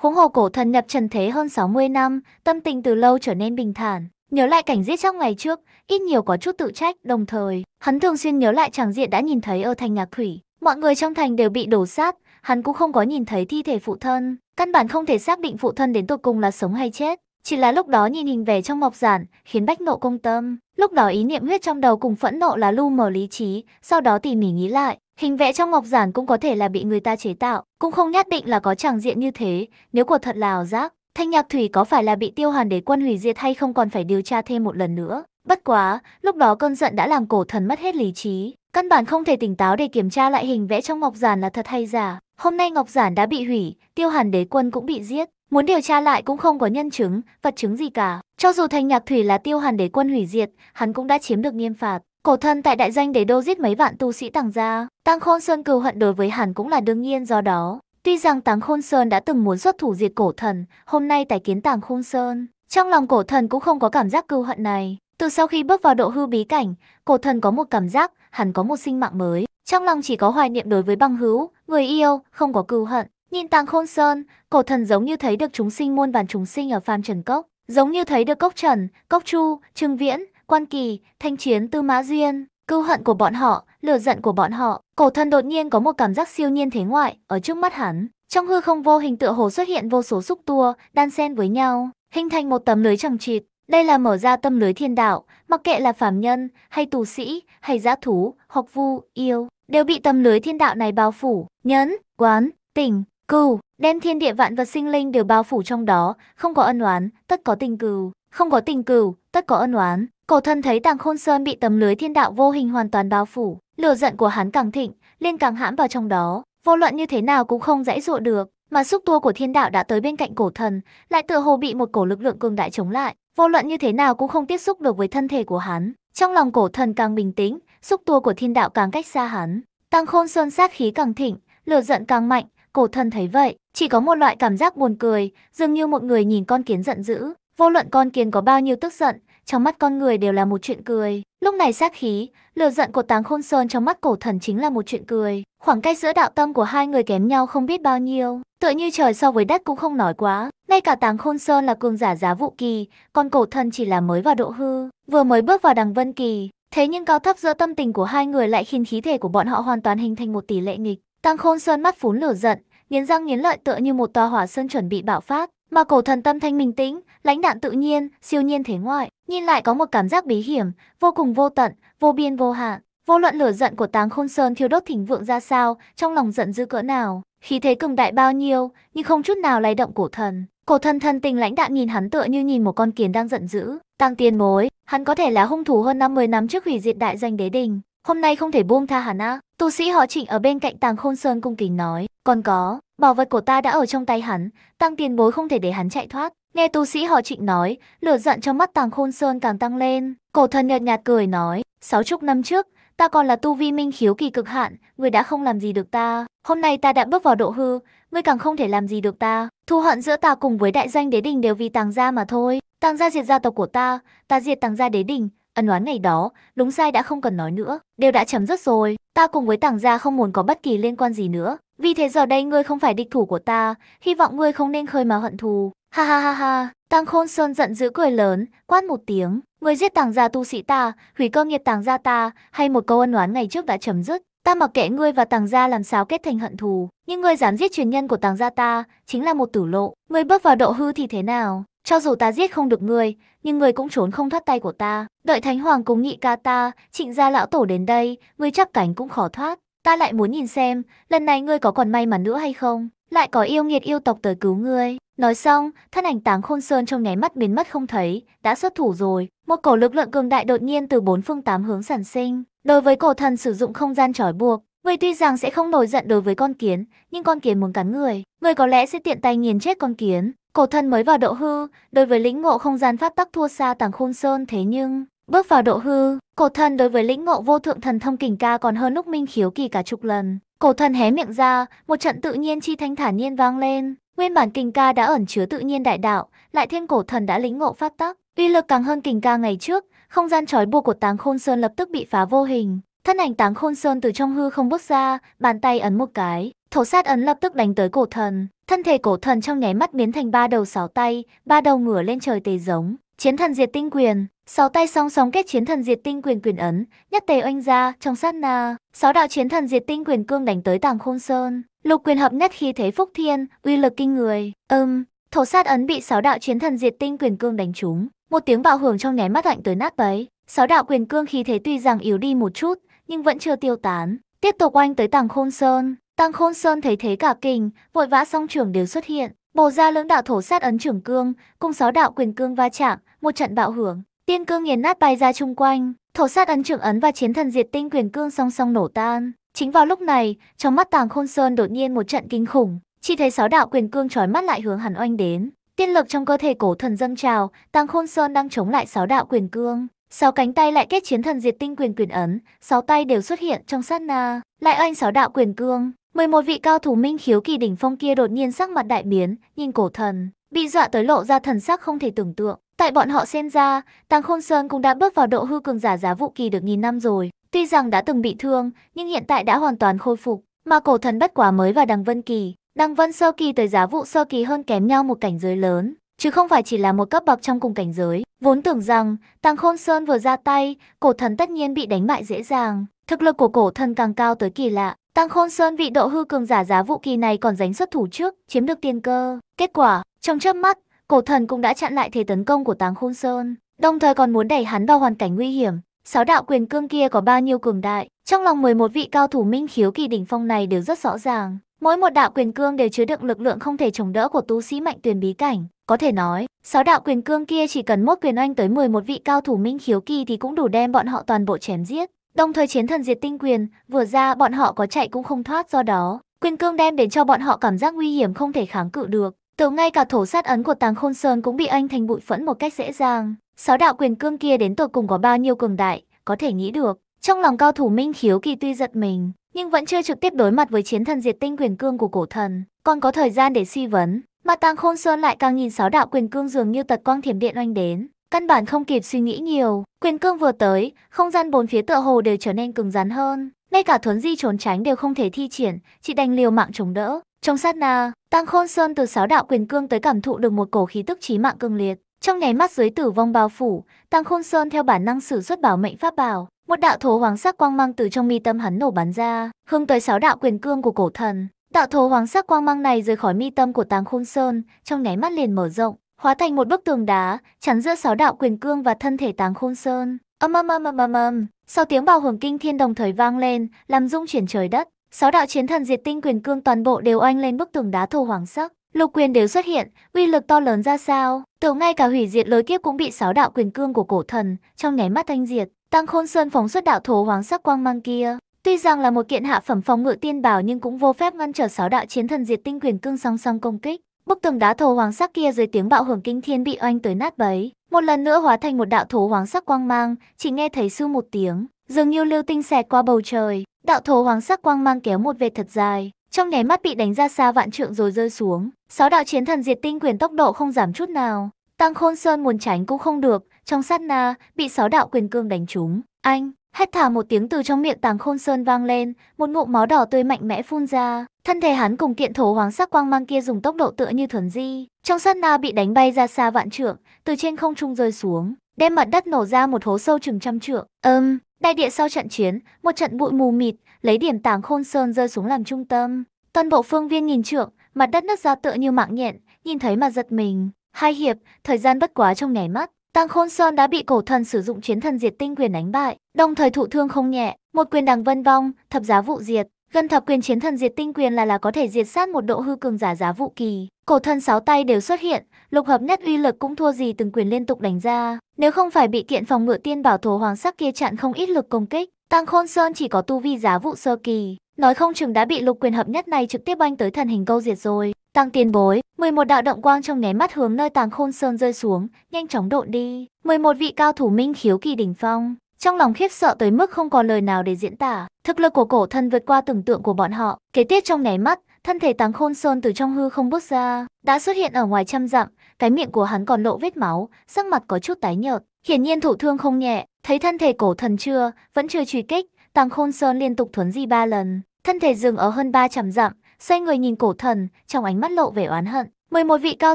Huống hồ cổ thần nhập trần thế hơn 60 năm, tâm tình từ lâu trở nên bình thản. Nhớ lại cảnh giết trong ngày trước, ít nhiều có chút tự trách, đồng thời, hắn thường xuyên nhớ lại tràng diện đã nhìn thấy ở thành nhạc thủy. Mọi người trong thành đều bị đổ sát, hắn cũng không có nhìn thấy thi thể phụ thân. Căn bản không thể xác định phụ thân đến tột cùng là sống hay chết. Chỉ là lúc đó nhìn hình về trong mộc giản, khiến bách nộ công tâm. Lúc đó ý niệm huyết trong đầu cùng phẫn nộ là lu mờ lý trí, sau đó tỉ mỉ nghĩ lại, Hình vẽ trong ngọc giản cũng có thể là bị người ta chế tạo, cũng không nhất định là có tràng diện như thế, nếu quả thật là ảo giác, Thanh Nhạc Thủy có phải là bị Tiêu hoàn Đế quân hủy diệt hay không còn phải điều tra thêm một lần nữa. Bất quá, lúc đó cơn giận đã làm cổ thần mất hết lý trí, căn bản không thể tỉnh táo để kiểm tra lại hình vẽ trong ngọc giản là thật hay giả. Hôm nay ngọc giản đã bị hủy, Tiêu Hàn Đế quân cũng bị giết, muốn điều tra lại cũng không có nhân chứng, vật chứng gì cả. Cho dù Thanh Nhạc Thủy là Tiêu Hàn Đế quân hủy diệt, hắn cũng đã chiếm được nghiêm phạt. Cổ thần tại đại danh đế đô giết mấy vạn tu sĩ tàng gia, Tăng Khôn Sơn cừu hận đối với hắn cũng là đương nhiên do đó. Tuy rằng tăng Khôn Sơn đã từng muốn xuất thủ diệt cổ thần, hôm nay tái kiến tăng Khôn Sơn, trong lòng cổ thần cũng không có cảm giác cừu hận này. Từ sau khi bước vào độ hư bí cảnh, cổ thần có một cảm giác, hắn có một sinh mạng mới. Trong lòng chỉ có hoài niệm đối với băng hữu, người yêu, không có cừu hận. Nhìn tăng Khôn Sơn, cổ thần giống như thấy được chúng sinh muôn vàn chúng sinh ở phàm trần cốc, giống như thấy được cốc trần, cốc chu, trương viễn, Quan Kỳ, Thanh Chiến Tư Mã Duyên, cưu hận của bọn họ, lửa giận của bọn họ. Cổ thần đột nhiên có một cảm giác siêu nhiên thế ngoại ở trước mắt hắn. Trong hư không vô hình tựa hồ xuất hiện vô số xúc tua, đan xen với nhau, hình thành một tấm lưới chằng chịt. Đây là mở ra tâm lưới thiên đạo, mặc kệ là phàm nhân, hay tù sĩ, hay dã thú, hoặc vu, yêu, đều bị tâm lưới thiên đạo này bao phủ, nhấn, quán, tỉnh, cừu, đem thiên địa vạn vật sinh linh đều bao phủ trong đó, không có ân oán, tất có tình cừu, không có tình cừu, tất có ân oán. Cổ thân thấy Tàng Khôn Sơn bị tấm lưới thiên đạo vô hình hoàn toàn bao phủ, lửa giận của hắn càng thịnh, liên càng hãm vào trong đó, vô luận như thế nào cũng không dãy dụa được, mà xúc tua của thiên đạo đã tới bên cạnh cổ thần, lại tựa hồ bị một cổ lực lượng cường đại chống lại, vô luận như thế nào cũng không tiếp xúc được với thân thể của hắn. Trong lòng cổ thần càng bình tĩnh, xúc tua của thiên đạo càng cách xa hắn. Tăng Khôn Sơn sát khí càng thịnh, lửa giận càng mạnh, cổ thần thấy vậy, chỉ có một loại cảm giác buồn cười, dường như một người nhìn con kiến giận dữ, vô luận con kiến có bao nhiêu tức giận, trong mắt con người đều là một chuyện cười. Lúc này sát khí, lửa giận của Táng Khôn Sơn trong mắt cổ thần chính là một chuyện cười. Khoảng cách giữa đạo tâm của hai người kém nhau không biết bao nhiêu, tựa như trời so với đất cũng không nói quá. Ngay cả Táng Khôn Sơn là cường giả giá vụ kỳ, còn cổ thần chỉ là mới vào độ hư, vừa mới bước vào đằng vân kỳ. Thế nhưng cao thấp giữa tâm tình của hai người lại khiến khí thể của bọn họ hoàn toàn hình thành một tỷ lệ nghịch. Tăng Khôn Sơn mắt phún lửa giận, nghiến răng nghiến lợi tựa như một tòa hỏa sơn chuẩn bị bạo phát mà cổ thần tâm thanh minh tĩnh lãnh đạn tự nhiên siêu nhiên thế ngoại nhìn lại có một cảm giác bí hiểm vô cùng vô tận vô biên vô hạn vô luận lửa giận của táng khôn sơn thiêu đốt thỉnh vượng ra sao trong lòng giận dư cỡ nào khí thế cường đại bao nhiêu nhưng không chút nào lay động cổ thần cổ thần thân tình lãnh đạn nhìn hắn tựa như nhìn một con kiến đang giận dữ tăng tiền mối hắn có thể là hung thủ hơn 50 năm trước hủy diệt đại danh đế đình hôm nay không thể buông tha hắn á Tu sĩ họ trịnh ở bên cạnh tàng khôn sơn cung kính nói, còn có, bảo vật của ta đã ở trong tay hắn, tăng tiền bối không thể để hắn chạy thoát. Nghe tu sĩ họ trịnh nói, lửa giận trong mắt tàng khôn sơn càng tăng lên. Cổ thần nhợt nhạt cười nói, sáu chục năm trước, ta còn là tu vi minh khiếu kỳ cực hạn, người đã không làm gì được ta. Hôm nay ta đã bước vào độ hư, ngươi càng không thể làm gì được ta. Thu hận giữa ta cùng với đại danh đế đình đều vì tàng gia mà thôi. Tàng gia diệt gia tộc của ta, ta diệt tàng gia đế đình, ân oán ngày đó, đúng sai đã không cần nói nữa, đều đã chấm dứt rồi, ta cùng với tàng gia không muốn có bất kỳ liên quan gì nữa, vì thế giờ đây ngươi không phải địch thủ của ta, hy vọng ngươi không nên khơi mà hận thù. Ha ha ha ha, Tang Khôn Sơn giận dữ cười lớn, quát một tiếng, ngươi giết tàng gia tu sĩ ta, hủy cơ nghiệp tàng gia ta, hay một câu ân oán ngày trước đã chấm dứt, ta mặc kệ ngươi và tàng gia làm sao kết thành hận thù, nhưng ngươi dám giết truyền nhân của tàng gia ta, chính là một tử lộ, ngươi bước vào độ hư thì thế nào? Cho dù ta giết không được ngươi, nhưng ngươi cũng trốn không thoát tay của ta. Đợi Thánh Hoàng cùng nhị ca ta, trịnh gia lão tổ đến đây, ngươi chắc cảnh cũng khó thoát. Ta lại muốn nhìn xem, lần này ngươi có còn may mắn nữa hay không? Lại có yêu nghiệt yêu tộc tới cứu ngươi. Nói xong, thân ảnh táng khôn sơn trong nháy mắt biến mất không thấy, đã xuất thủ rồi. Một cổ lực lượng cường đại đột nhiên từ bốn phương tám hướng sản sinh. Đối với cổ thần sử dụng không gian trói buộc, Người tuy rằng sẽ không nổi giận đối với con kiến, nhưng con kiến muốn cắn người. Người có lẽ sẽ tiện tay nghiền chết con kiến, Cổ thân mới vào độ hư, đối với lĩnh ngộ không gian pháp tắc thua xa tàng khôn sơn thế nhưng, bước vào độ hư, cổ thân đối với lĩnh ngộ vô thượng thần thông kình ca còn hơn lúc minh khiếu kỳ cả chục lần. Cổ thân hé miệng ra, một trận tự nhiên chi thanh thản nhiên vang lên, nguyên bản kình ca đã ẩn chứa tự nhiên đại đạo, lại thêm cổ thần đã lĩnh ngộ pháp tắc, uy lực càng hơn kình ca ngày trước, không gian trói buộc của Táng Khôn Sơn lập tức bị phá vô hình. Thân ảnh Táng Khôn Sơn từ trong hư không bước ra, bàn tay ấn một cái, thổ sát ấn lập tức đánh tới cổ thần. Thân thể cổ thần trong nháy mắt biến thành ba đầu sáu tay, ba đầu ngửa lên trời tề giống, chiến thần diệt tinh quyền, sáu tay song song kết chiến thần diệt tinh quyền quyền ấn, nhất tề oanh ra, trong sát na, sáu đạo chiến thần diệt tinh quyền cương đánh tới Tàng Khôn Sơn, lục quyền hợp nhất khi thế phúc thiên, uy lực kinh người. Ừm, thổ sát ấn bị sáu đạo chiến thần diệt tinh quyền cương đánh trúng, một tiếng bạo hưởng trong nháy mắt lạnh tới nát bấy, sáu đạo quyền cương khi thế tuy rằng yếu đi một chút, nhưng vẫn chưa tiêu tán, tiếp tục oanh tới Tàng Khôn Sơn. Tăng Khôn Sơn thấy thế cả kinh, vội vã song trưởng đều xuất hiện, bổ ra lưỡng đạo thổ sát ấn trưởng cương, cùng sáu đạo quyền cương va chạm, một trận bạo hưởng, tiên cương nghiền nát bay ra chung quanh, thổ sát ấn trưởng ấn và chiến thần diệt tinh quyền cương song song nổ tan. Chính vào lúc này, trong mắt Tàng Khôn Sơn đột nhiên một trận kinh khủng, chỉ thấy sáu đạo quyền cương trói mắt lại hướng hẳn oanh đến. Tiên lực trong cơ thể cổ thần dâng trào, Tàng Khôn Sơn đang chống lại sáu đạo quyền cương. Sáu cánh tay lại kết chiến thần diệt tinh quyền quyền ấn, sáu tay đều xuất hiện trong sát na, lại oanh sáu đạo quyền cương, 11 vị cao thủ minh khiếu kỳ đỉnh phong kia đột nhiên sắc mặt đại biến, nhìn cổ thần, bị dọa tới lộ ra thần sắc không thể tưởng tượng. Tại bọn họ xen ra, Tàng Khôn Sơn cũng đã bước vào độ hư cường giả giá vũ kỳ được nghìn năm rồi. Tuy rằng đã từng bị thương, nhưng hiện tại đã hoàn toàn khôi phục. Mà cổ thần bất quá mới vào đằng vân kỳ, đằng vân sơ kỳ tới giá vụ sơ kỳ hơn kém nhau một cảnh giới lớn, chứ không phải chỉ là một cấp bậc trong cùng cảnh giới. Vốn tưởng rằng, Tàng Khôn Sơn vừa ra tay, cổ thần tất nhiên bị đánh bại dễ dàng. Thực lực của cổ thần càng cao tới kỳ lạ, Tăng Khôn Sơn vị độ hư cường giả giá vũ kỳ này còn dánh xuất thủ trước, chiếm được tiên cơ. Kết quả, trong chớp mắt, cổ thần cũng đã chặn lại thế tấn công của Tăng Khôn Sơn, đồng thời còn muốn đẩy hắn vào hoàn cảnh nguy hiểm. Sáu đạo quyền cương kia có bao nhiêu cường đại, trong lòng 11 vị cao thủ minh khiếu kỳ đỉnh phong này đều rất rõ ràng. Mỗi một đạo quyền cương đều chứa đựng lực lượng không thể chống đỡ của tu sĩ mạnh tuyền bí cảnh, có thể nói, sáu đạo quyền cương kia chỉ cần mốt quyền oanh tới 11 vị cao thủ minh khiếu kỳ thì cũng đủ đem bọn họ toàn bộ chém giết. Đồng thời chiến thần diệt tinh quyền, vừa ra bọn họ có chạy cũng không thoát do đó. Quyền cương đem đến cho bọn họ cảm giác nguy hiểm không thể kháng cự được. Từ ngay cả thổ sát ấn của Tàng Khôn Sơn cũng bị anh thành bụi phẫn một cách dễ dàng. Sáu đạo quyền cương kia đến tột cùng có bao nhiêu cường đại, có thể nghĩ được. Trong lòng cao thủ Minh Khiếu Kỳ tuy giật mình, nhưng vẫn chưa trực tiếp đối mặt với chiến thần diệt tinh quyền cương của cổ thần, còn có thời gian để suy vấn. Mà Tàng Khôn Sơn lại càng nhìn sáu đạo quyền cương dường như tật quang thiểm điện oanh đến, Căn bản không kịp suy nghĩ nhiều, quyền cương vừa tới, không gian bốn phía tựa hồ đều trở nên cứng rắn hơn. Ngay cả thuấn di trốn tránh đều không thể thi triển, chỉ đành liều mạng chống đỡ. Trong sát na, Tăng Khôn Sơn từ sáu đạo quyền cương tới cảm thụ được một cổ khí tức trí mạng cương liệt. Trong nháy mắt dưới tử vong bao phủ, Tăng Khôn Sơn theo bản năng sử xuất bảo mệnh pháp bảo, một đạo thố hoàng sắc quang mang từ trong mi tâm hắn nổ bắn ra, hướng tới sáu đạo quyền cương của cổ thần. Đạo thố hoàng sắc quang mang này rời khỏi mi tâm của tăng Khôn Sơn, trong nháy mắt liền mở rộng, hóa thành một bức tường đá, chắn giữa sáu đạo quyền cương và thân thể Táng Khôn Sơn. Âm âm âm âm âm âm, sau tiếng bào hưởng kinh thiên đồng thời vang lên, làm rung chuyển trời đất. Sáu đạo chiến thần diệt tinh quyền cương toàn bộ đều oanh lên bức tường đá thổ hoàng sắc, lục quyền đều xuất hiện, uy lực to lớn ra sao? Tưởng ngay cả hủy diệt lối kiếp cũng bị sáu đạo quyền cương của cổ thần trong nháy mắt thanh diệt. Tăng Khôn Sơn phóng xuất đạo thổ hoàng sắc quang mang kia, Tuy rằng là một kiện hạ phẩm phòng ngự tiên bảo nhưng cũng vô phép ngăn trở sáu đạo chiến thần diệt tinh quyền cương song song công kích, Bức tường đá thầu hoàng sắc kia dưới tiếng bạo hưởng kinh thiên bị oanh tới nát bấy, một lần nữa hóa thành một đạo thố hoàng sắc quang mang, chỉ nghe thấy sư một tiếng, dường như lưu tinh xẹt qua bầu trời, đạo thố hoàng sắc quang mang kéo một vệt thật dài, trong nháy mắt bị đánh ra xa vạn trượng rồi rơi xuống. Sáu đạo chiến thần diệt tinh quyền tốc độ không giảm chút nào, Tăng Khôn Sơn muốn tránh cũng không được, trong sát na bị sáu đạo quyền cương đánh trúng. Anh Hét thả một tiếng từ trong miệng tàng khôn sơn vang lên, một ngụm máu đỏ tươi mạnh mẽ phun ra, thân thể hắn cùng kiện thổ hoàng sắc quang mang kia dùng tốc độ tựa như thuần di, trong sát na bị đánh bay ra xa vạn trượng, từ trên không trung rơi xuống, đem mặt đất nổ ra một hố sâu chừng trăm trượng. Ầm, um, đại địa sau trận chiến, một trận bụi mù mịt, lấy điểm tàng khôn sơn rơi xuống làm trung tâm, toàn bộ phương viên nhìn trượng, mặt đất nứt ra tựa như mạng nhện, nhìn thấy mà giật mình. Hai hiệp, thời gian bất quá trong nháy mắt, Tăng Khôn Sơn đã bị cổ thần sử dụng chiến thần diệt tinh quyền đánh bại, đồng thời thụ thương không nhẹ, một quyền đằng vân vong, thập giá vụ diệt, gần thập quyền chiến thần diệt tinh quyền là là có thể diệt sát một độ hư cường giả giá vụ kỳ. Cổ thần sáu tay đều xuất hiện, lục hợp nhất uy lực cũng thua gì từng quyền liên tục đánh ra, nếu không phải bị kiện phòng ngựa tiên bảo thổ hoàng sắc kia chặn không ít lực công kích, Tăng Khôn Sơn chỉ có tu vi giá vụ sơ kỳ, nói không chừng đã bị lục quyền hợp nhất này trực tiếp banh tới thần hình câu diệt rồi. Tăng tiền bối, 11 đạo động quang trong nháy mắt hướng nơi tàng khôn sơn rơi xuống, nhanh chóng độn đi. 11 vị cao thủ minh khiếu kỳ đỉnh phong, trong lòng khiếp sợ tới mức không còn lời nào để diễn tả, thực lực của cổ thân vượt qua tưởng tượng của bọn họ. Kế tiếp trong nháy mắt, thân thể táng khôn sơn từ trong hư không bước ra, đã xuất hiện ở ngoài trăm dặm, cái miệng của hắn còn lộ vết máu, sắc mặt có chút tái nhợt, hiển nhiên thụ thương không nhẹ. Thấy thân thể cổ thần chưa, vẫn chưa truy kích, tàng khôn sơn liên tục thuấn di ba lần, Thân thể dừng ở hơn 300 dặm, xoay người nhìn cổ thần, trong ánh mắt lộ vẻ oán hận. 11 vị cao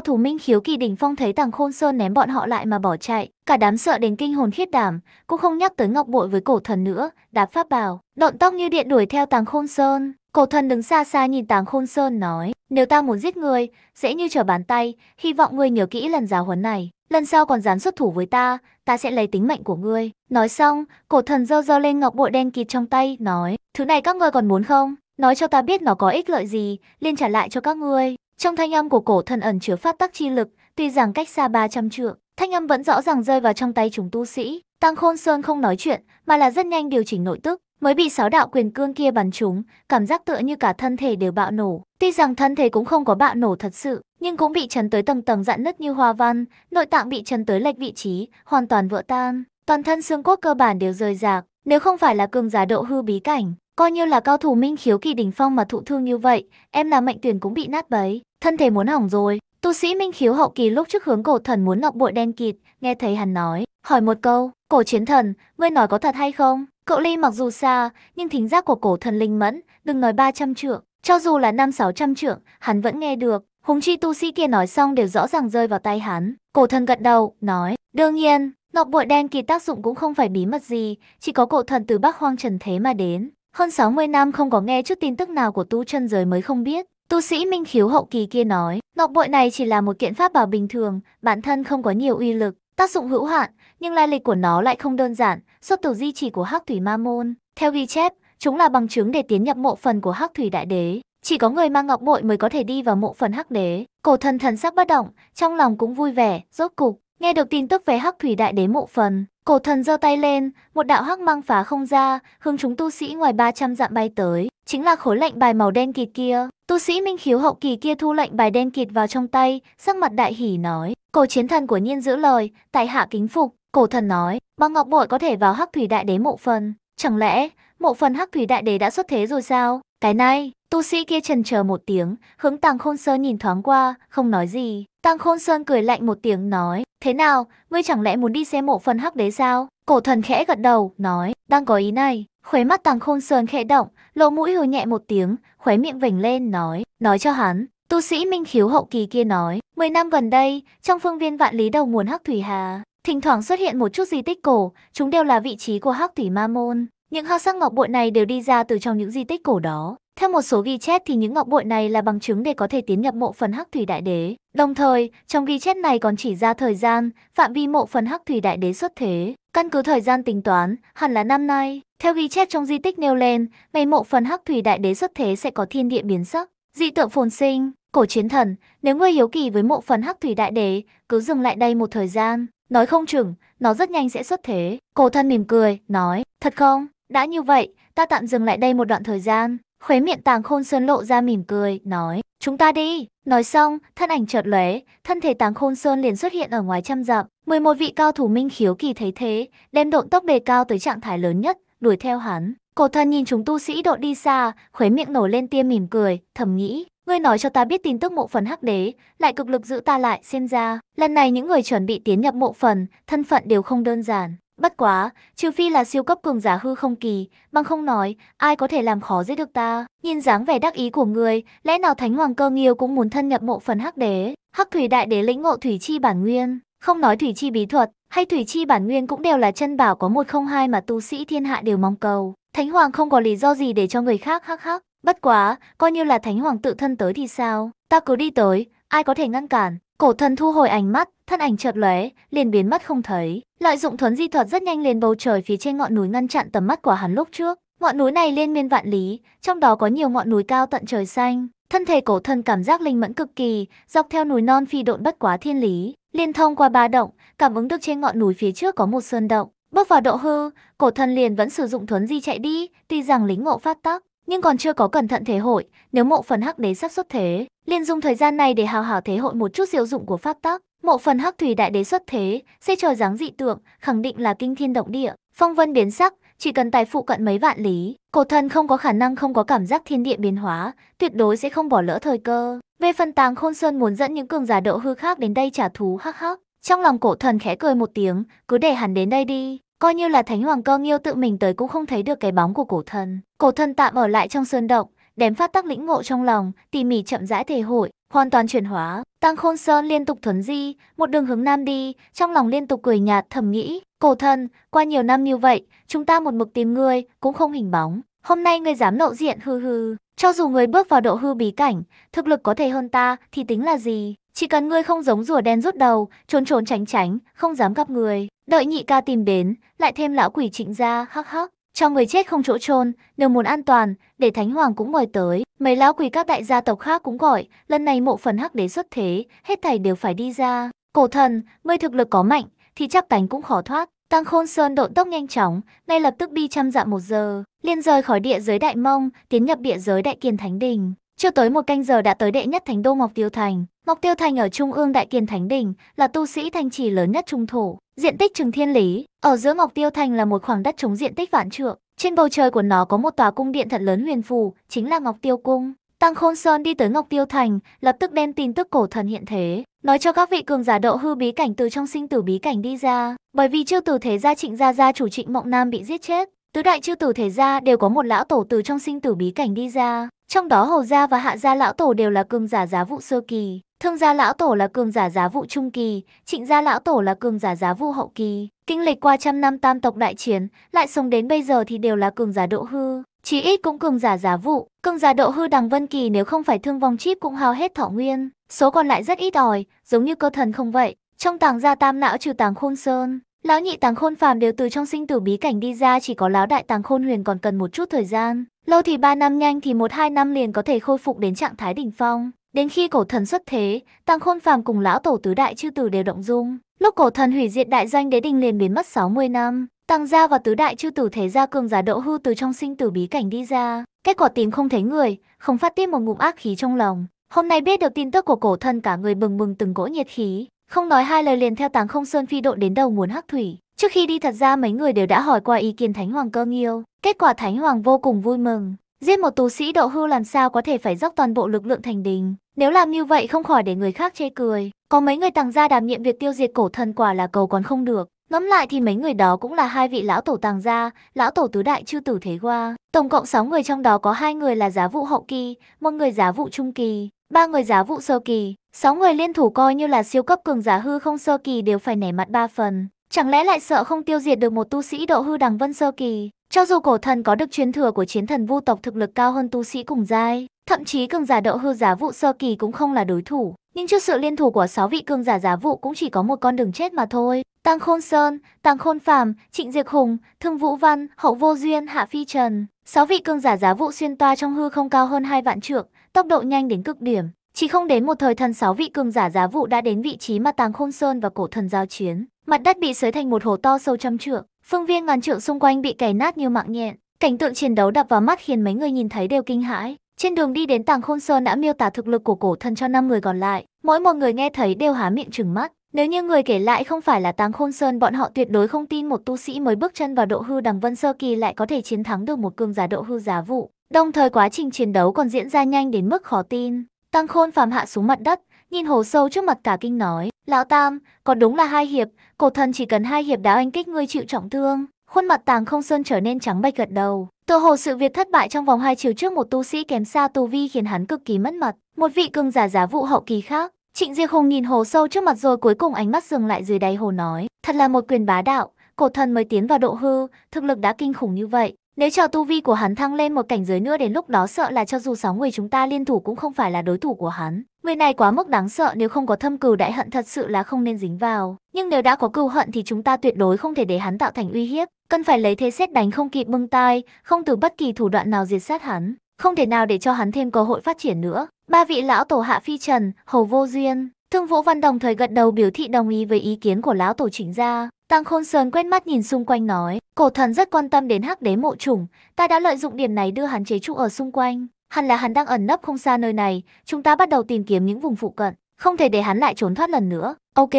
thủ minh khiếu kỳ đỉnh phong thấy tàng Khôn Sơn ném bọn họ lại mà bỏ chạy, cả đám sợ đến kinh hồn khiết đảm, cũng không nhắc tới Ngọc Bội với cổ thần nữa, đạp pháp bào, độn tóc như điện đuổi theo tàng Khôn Sơn. Cổ thần đứng xa xa nhìn Tàng Khôn Sơn nói, nếu ta muốn giết ngươi, dễ như trở bàn tay, hy vọng ngươi nhớ kỹ lần giáo huấn này. Lần sau còn dám xuất thủ với ta, ta sẽ lấy tính mệnh của ngươi. Nói xong, cổ thần dơ dơ lên ngọc bội đen kịt trong tay, nói, thứ này các ngươi còn muốn không? Nói cho ta biết nó có ích lợi gì, liên trả lại cho các ngươi. Trong thanh âm của cổ thần ẩn chứa phát tắc chi lực, tuy rằng cách xa 300 trượng, thanh âm vẫn rõ ràng rơi vào trong tay chúng tu sĩ. Tăng Khôn Sơn không nói chuyện, mà là rất nhanh điều chỉnh nội tức, mới bị sáu đạo quyền cương kia bắn trúng, cảm giác tựa như cả thân thể đều bạo nổ. Tuy rằng thân thể cũng không có bạo nổ thật sự, nhưng cũng bị chấn tới tầng tầng dạn nứt như hoa văn, nội tạng bị chấn tới lệch vị trí, hoàn toàn vỡ tan, toàn thân xương cốt cơ bản đều rời rạc, nếu không phải là cường giả độ hư bí cảnh, coi như là cao thủ minh khiếu kỳ đỉnh phong mà thụ thương như vậy, em là mệnh tuyển cũng bị nát bấy, thân thể muốn hỏng rồi. Tu sĩ minh khiếu hậu kỳ lúc trước hướng cổ thần muốn ngọc bội đen kịt, nghe thấy hắn nói, hỏi một câu, cổ chiến thần, ngươi nói có thật hay không? Cậu Ly mặc dù xa, nhưng thính giác của cổ thần linh mẫn, đừng nói 300 trượng, cho dù là 5-600 trượng, hắn vẫn nghe được. Hùng chi tu sĩ kia nói xong đều rõ ràng rơi vào tay hắn. Cổ thần gật đầu, nói, đương nhiên, ngọc bội đen kỳ tác dụng cũng không phải bí mật gì, chỉ có cổ thần từ Bắc Hoang Trần Thế mà đến. Hơn 60 năm không có nghe chút tin tức nào của tu chân giới mới không biết. Tu sĩ Minh Khiếu hậu kỳ kia nói, ngọc bội này chỉ là một kiện pháp bảo bình thường, bản thân không có nhiều uy lực, Tác dụng hữu hạn, nhưng lai lịch của nó lại không đơn giản, xuất từ di chỉ của Hắc Thủy Ma Môn. Theo ghi chép, chúng là bằng chứng để tiến nhập mộ phần của Hắc Thủy Đại Đế. Chỉ có người mang ngọc bội mới có thể đi vào mộ phần Hắc Đế. Cổ thần thần sắc bất động, trong lòng cũng vui vẻ, rốt cục nghe được tin tức về Hắc Thủy Đại Đế mộ phần. Cổ thần giơ tay lên, một đạo hắc mang phá không ra, hướng chúng tu sĩ ngoài 300 dặm bay tới, chính là khối lệnh bài màu đen kịt kia. Tu sĩ Minh Khiếu hậu kỳ kia thu lệnh bài đen kịt vào trong tay, sắc mặt đại hỉ nói: Cổ chiến thần của Nhiên giữ lời, tại hạ kính phục, cổ thần nói, băng ngọc bội có thể vào hắc thủy đại đế mộ phần. Chẳng lẽ, mộ phần hắc thủy đại đế đã xuất thế rồi sao? Cái này, tu sĩ kia trần chờ một tiếng, hướng Tàng Khôn Sơn nhìn thoáng qua, không nói gì. Tàng Khôn Sơn cười lạnh một tiếng nói, thế nào, ngươi chẳng lẽ muốn đi xem mộ phần hắc đế sao? Cổ thần khẽ gật đầu, nói, đang có ý này. Khóe mắt Tàng Khôn Sơn khẽ động, lộ mũi hừ nhẹ một tiếng, khóe miệng vểnh lên, nói, nói cho hắn. Tu sĩ Minh Khiếu hậu kỳ kia nói, 10 năm gần đây, trong phương viên vạn lý đầu nguồn Hắc Thủy Hà, thỉnh thoảng xuất hiện một chút di tích cổ, chúng đều là vị trí của Hắc Thủy Ma Môn. Những hao sắc ngọc bội này đều đi ra từ trong những di tích cổ đó. Theo một số ghi chép thì những ngọc bội này là bằng chứng để có thể tiến nhập mộ phần Hắc Thủy Đại Đế. Đồng thời, trong ghi chép này còn chỉ ra thời gian, phạm vi mộ phần Hắc Thủy Đại Đế xuất thế. Căn cứ thời gian tính toán, hẳn là năm nay. Theo ghi chép trong di tích nêu lên, ngày mộ phần Hắc Thủy Đại Đế xuất thế sẽ có thiên địa biến sắc, dị tượng phồn sinh cổ chiến thần, nếu ngươi hiếu kỳ với mộ phần hắc thủy đại đế, cứ dừng lại đây một thời gian, nói không chừng, nó rất nhanh sẽ xuất thế. Cổ thân mỉm cười, nói, thật không, đã như vậy, ta tạm dừng lại đây một đoạn thời gian. Khuế miệng tàng khôn sơn lộ ra mỉm cười, nói, chúng ta đi. Nói xong, thân ảnh chợt lóe, thân thể tàng khôn sơn liền xuất hiện ở ngoài trăm dặm. 11 vị cao thủ minh khiếu kỳ thấy thế, đem độn tốc đề cao tới trạng thái lớn nhất, đuổi theo hắn. Cổ thần nhìn chúng tu sĩ độ đi xa, khuế miệng nổi lên tia mỉm cười, thầm nghĩ, Ngươi nói cho ta biết tin tức mộ phần hắc đế, lại cực lực giữ ta lại xem ra. Lần này những người chuẩn bị tiến nhập mộ phần, thân phận đều không đơn giản. Bất quá, trừ phi là siêu cấp cường giả hư không kỳ, bằng không nói, ai có thể làm khó dễ được ta. Nhìn dáng vẻ đắc ý của người, lẽ nào Thánh Hoàng Cơ Nghiêu cũng muốn thân nhập mộ phần hắc đế, hắc thủy đại đế lĩnh ngộ thủy chi bản nguyên. Không nói thủy chi bí thuật, hay thủy chi bản nguyên cũng đều là chân bảo có một không hai mà tu sĩ thiên hạ đều mong cầu. Thánh Hoàng không có lý do gì để cho người khác hắc hắc. Bất quá, coi như là thánh hoàng tự thân tới thì sao? Ta cứ đi tới, ai có thể ngăn cản? Cổ thần thu hồi ánh mắt, thân ảnh chợt lóe, liền biến mất không thấy. Lợi dụng thuấn di thuật rất nhanh lên bầu trời phía trên ngọn núi ngăn chặn tầm mắt của hắn lúc trước. Ngọn núi này liên miên vạn lý, trong đó có nhiều ngọn núi cao tận trời xanh. Thân thể cổ thần cảm giác linh mẫn cực kỳ, dọc theo núi non phi độn bất quá thiên lý, liên thông qua ba động, cảm ứng được trên ngọn núi phía trước có một sơn động. Bước vào độ hư, cổ thần liền vẫn sử dụng thuấn di chạy đi, tuy rằng lính ngộ phát tắc, nhưng còn chưa có cẩn thận thế hội, nếu mộ phần hắc đế sắp xuất thế, liền dùng thời gian này để hào hào thế hội một chút diệu dụng của pháp tắc. Mộ phần hắc thủy đại đế xuất thế, xây trời dáng dị tượng, khẳng định là kinh thiên động địa, phong vân biến sắc, chỉ cần tài phụ cận mấy vạn lý, cổ thần không có khả năng không có cảm giác thiên địa biến hóa, tuyệt đối sẽ không bỏ lỡ thời cơ. Về phần tàng khôn sơn muốn dẫn những cường giả độ hư khác đến đây trả thú hắc hắc, trong lòng cổ thần khẽ cười một tiếng, cứ để hắn đến đây đi. Coi như là Thánh Hoàng Cơ Nghiêu tự mình tới cũng không thấy được cái bóng của cổ thần. Cổ thần tạm ở lại trong sơn động, đếm phát tác lĩnh ngộ trong lòng, tỉ mỉ chậm rãi thể hội, hoàn toàn chuyển hóa. Tăng Khôn Sơn liên tục thuấn di, một đường hướng nam đi, trong lòng liên tục cười nhạt thầm nghĩ, cổ thần, qua nhiều năm như vậy, chúng ta một mực tìm ngươi, cũng không hình bóng. Hôm nay ngươi dám lộ diện hư hư, cho dù người bước vào độ hư bí cảnh, thực lực có thể hơn ta thì tính là gì? Chỉ cần ngươi không giống rùa đen rút đầu, trốn trốn tránh tránh, không dám gặp người. Đợi nhị ca tìm đến, lại thêm lão quỷ trịnh ra, hắc hắc. Cho người chết không chỗ chôn nếu muốn an toàn, để Thánh Hoàng cũng mời tới. Mấy lão quỷ các đại gia tộc khác cũng gọi, lần này mộ phần hắc đế xuất thế, hết thảy đều phải đi ra. Cổ thần, ngươi thực lực có mạnh, thì chắc cánh cũng khó thoát. Tăng Khôn Sơn độn tốc nhanh chóng, ngay lập tức đi trăm dặm một giờ, liên rời khỏi địa giới Đại Mông, tiến nhập địa giới Đại Kiền Thánh Đình. Chưa tới một canh giờ đã tới đệ nhất thánh đô Mộc Tiêu Thành. Mộc Tiêu Thành ở trung ương Đại Kiền Thánh Đình là tu sĩ thành trì lớn nhất trung thổ, diện tích chừng thiên lý. Ở giữa Mộc Tiêu Thành là một khoảng đất trống diện tích vạn trượng. Trên bầu trời của nó có một tòa cung điện thật lớn huyền phù, chính là Ngọc Tiêu Cung. Tăng Khôn Sơn đi tới Ngọc Tiêu Thành, lập tức đem tin tức cổ thần hiện thế, nói cho các vị cường giả độ hư bí cảnh từ trong sinh tử bí cảnh đi ra. Bởi vì chư tử thế gia trịnh gia gia chủ trịnh mộng nam bị giết chết, tứ đại chư tử thế gia đều có một lão tổ từ trong sinh tử bí cảnh đi ra trong đó Hầu Gia và Hạ Gia Lão Tổ đều là cường giả giá vụ sơ kỳ, Thương Gia Lão Tổ là cường giả giá vụ trung kỳ, Trịnh Gia Lão Tổ là cường giả giá vụ hậu kỳ. Kinh lịch qua trăm năm tam tộc đại chiến, lại sống đến bây giờ thì đều là cường giả độ hư, chí ít cũng cường giả giá vụ. Cường giả độ hư đằng Vân Kỳ nếu không phải thương vong chip cũng hao hết thọ nguyên, số còn lại rất ít ỏi, giống như cơ thần không vậy. Trong tàng gia tam não trừ tàng khôn sơn, Lão nhị tàng khôn phàm đều từ trong sinh tử bí cảnh đi ra chỉ có lão đại tàng khôn huyền còn cần một chút thời gian. Lâu thì 3 năm nhanh thì 1-2 năm liền có thể khôi phục đến trạng thái đỉnh phong. Đến khi cổ thần xuất thế, tàng khôn phàm cùng lão tổ tứ đại chư tử đều động dung. Lúc cổ thần hủy diệt đại doanh đế đình liền biến mất 60 năm. Tàng gia và tứ đại chư tử thế gia cường giả độ hư từ trong sinh tử bí cảnh đi ra. Kết quả tìm không thấy người, không phát tiết một ngụm ác khí trong lòng. Hôm nay biết được tin tức của cổ thần cả người bừng bừng từng cỗ nhiệt khí, không nói hai lời liền theo Táng Không Sơn phi độ đến đầu muốn hắc thủy. Trước khi đi thật ra mấy người đều đã hỏi qua ý kiến Thánh Hoàng Cơ Nghiêu. Kết quả Thánh Hoàng vô cùng vui mừng. Giết một tù sĩ độ hư làm sao có thể phải dốc toàn bộ lực lượng thành đình. Nếu làm như vậy không khỏi để người khác chê cười. Có mấy người tàng gia đảm nhiệm việc tiêu diệt cổ thần quả là cầu còn không được. Ngẫm lại thì mấy người đó cũng là hai vị lão tổ tàng gia, lão tổ tứ đại chư tử thế qua. Tổng cộng 6 người trong đó có hai người là giá vụ hậu kỳ, một người giá vụ trung kỳ. Ba người giả vụ sơ kỳ, sáu người liên thủ coi như là siêu cấp cường giả hư không sơ kỳ đều phải nảy mặt ba phần. Chẳng lẽ lại sợ không tiêu diệt được một tu sĩ độ hư đằng vân sơ kỳ? Cho dù cổ thần có được truyền thừa của chiến thần vu tộc thực lực cao hơn tu sĩ cùng giai, Thậm chí cường giả đậu hư giá vụ sơ kỳ cũng không là đối thủ. Nhưng trước sự liên thủ của sáu vị cường giả giá vụ cũng chỉ có một con đường chết mà thôi. Tăng Khôn Sơn, Tăng Khôn Phàm, Trịnh Diệt Hùng, Thương Vũ Văn, Hậu Vô Duyên, Hạ Phi Trần. sáu vị cường giả giá vụ xuyên toa trong hư không cao hơn hai vạn trượng, tốc độ nhanh đến cực điểm. Chỉ không đến một thời thần sáu vị cường giả giá vụ đã đến vị trí mà Tàng Khôn Sơn và cổ thần giao chiến. Mặt đất bị xới thành một hồ to sâu trăm trượng, phương viên ngàn trượng xung quanh bị cày nát như mạng nhện. Cảnh tượng chiến đấu đập vào mắt khiến mấy người nhìn thấy đều kinh hãi. Trên đường đi đến Tàng Khôn Sơn đã miêu tả thực lực của cổ thần cho 5 người còn lại, mỗi một người nghe thấy đều há miệng trừng mắt. Nếu như người kể lại không phải là Tàng Khôn Sơn bọn họ tuyệt đối không tin một tu sĩ mới bước chân vào độ hư đằng vân sơ kỳ lại có thể chiến thắng được một cường giả độ hư giá vụ. Đồng thời quá trình chiến đấu còn diễn ra nhanh đến mức khó tin. Tăng Khôn phàm hạ xuống mặt đất, nhìn hồ sâu trước mặt cả kinh nói, Lão Tam, còn đúng là hai hiệp, cổ thần chỉ cần hai hiệp đã anh kích ngươi chịu trọng thương. Khuôn mặt Tàng Không Sơn trở nên trắng bệch gật đầu. Tựa hồ sự việc thất bại trong vòng hai chiều trước một tu sĩ kém xa tu vi khiến hắn cực kỳ mất mặt. Một vị cường giả giá vụ hậu kỳ khác, Trịnh Diệp Hùng nhìn hồ sâu trước mặt rồi cuối cùng ánh mắt dừng lại dưới đáy hồ nói, thật là một quyền bá đạo, cổ thần mới tiến vào độ hư, thực lực đã kinh khủng như vậy. Nếu cho tu vi của hắn thăng lên một cảnh giới nữa đến lúc đó sợ là cho dù sáu người chúng ta liên thủ cũng không phải là đối thủ của hắn. Người này quá mức đáng sợ nếu không có thâm cừu đại hận thật sự là không nên dính vào nhưng nếu đã có cừu hận thì chúng ta tuyệt đối không thể để hắn tạo thành uy hiếp, cần phải lấy thế xét đánh không kịp bưng tai, không từ bất kỳ thủ đoạn nào diệt sát hắn, không thể nào để cho hắn thêm cơ hội phát triển nữa. Ba vị lão tổ Hạ Phi Trần, Hầu Vô Duyên, Thương Vũ Văn đồng thời gật đầu biểu thị đồng ý với ý kiến của lão tổ chính gia. Tăng Khôn Sơn quét mắt nhìn xung quanh nói, cổ thần rất quan tâm đến hắc đế mộ chủng, ta đã lợi dụng điểm này đưa hắn chế trụ ở xung quanh. hắn là hắn đang ẩn nấp không xa nơi này, chúng ta bắt đầu tìm kiếm những vùng phụ cận, không thể để hắn lại trốn thoát lần nữa. Ok,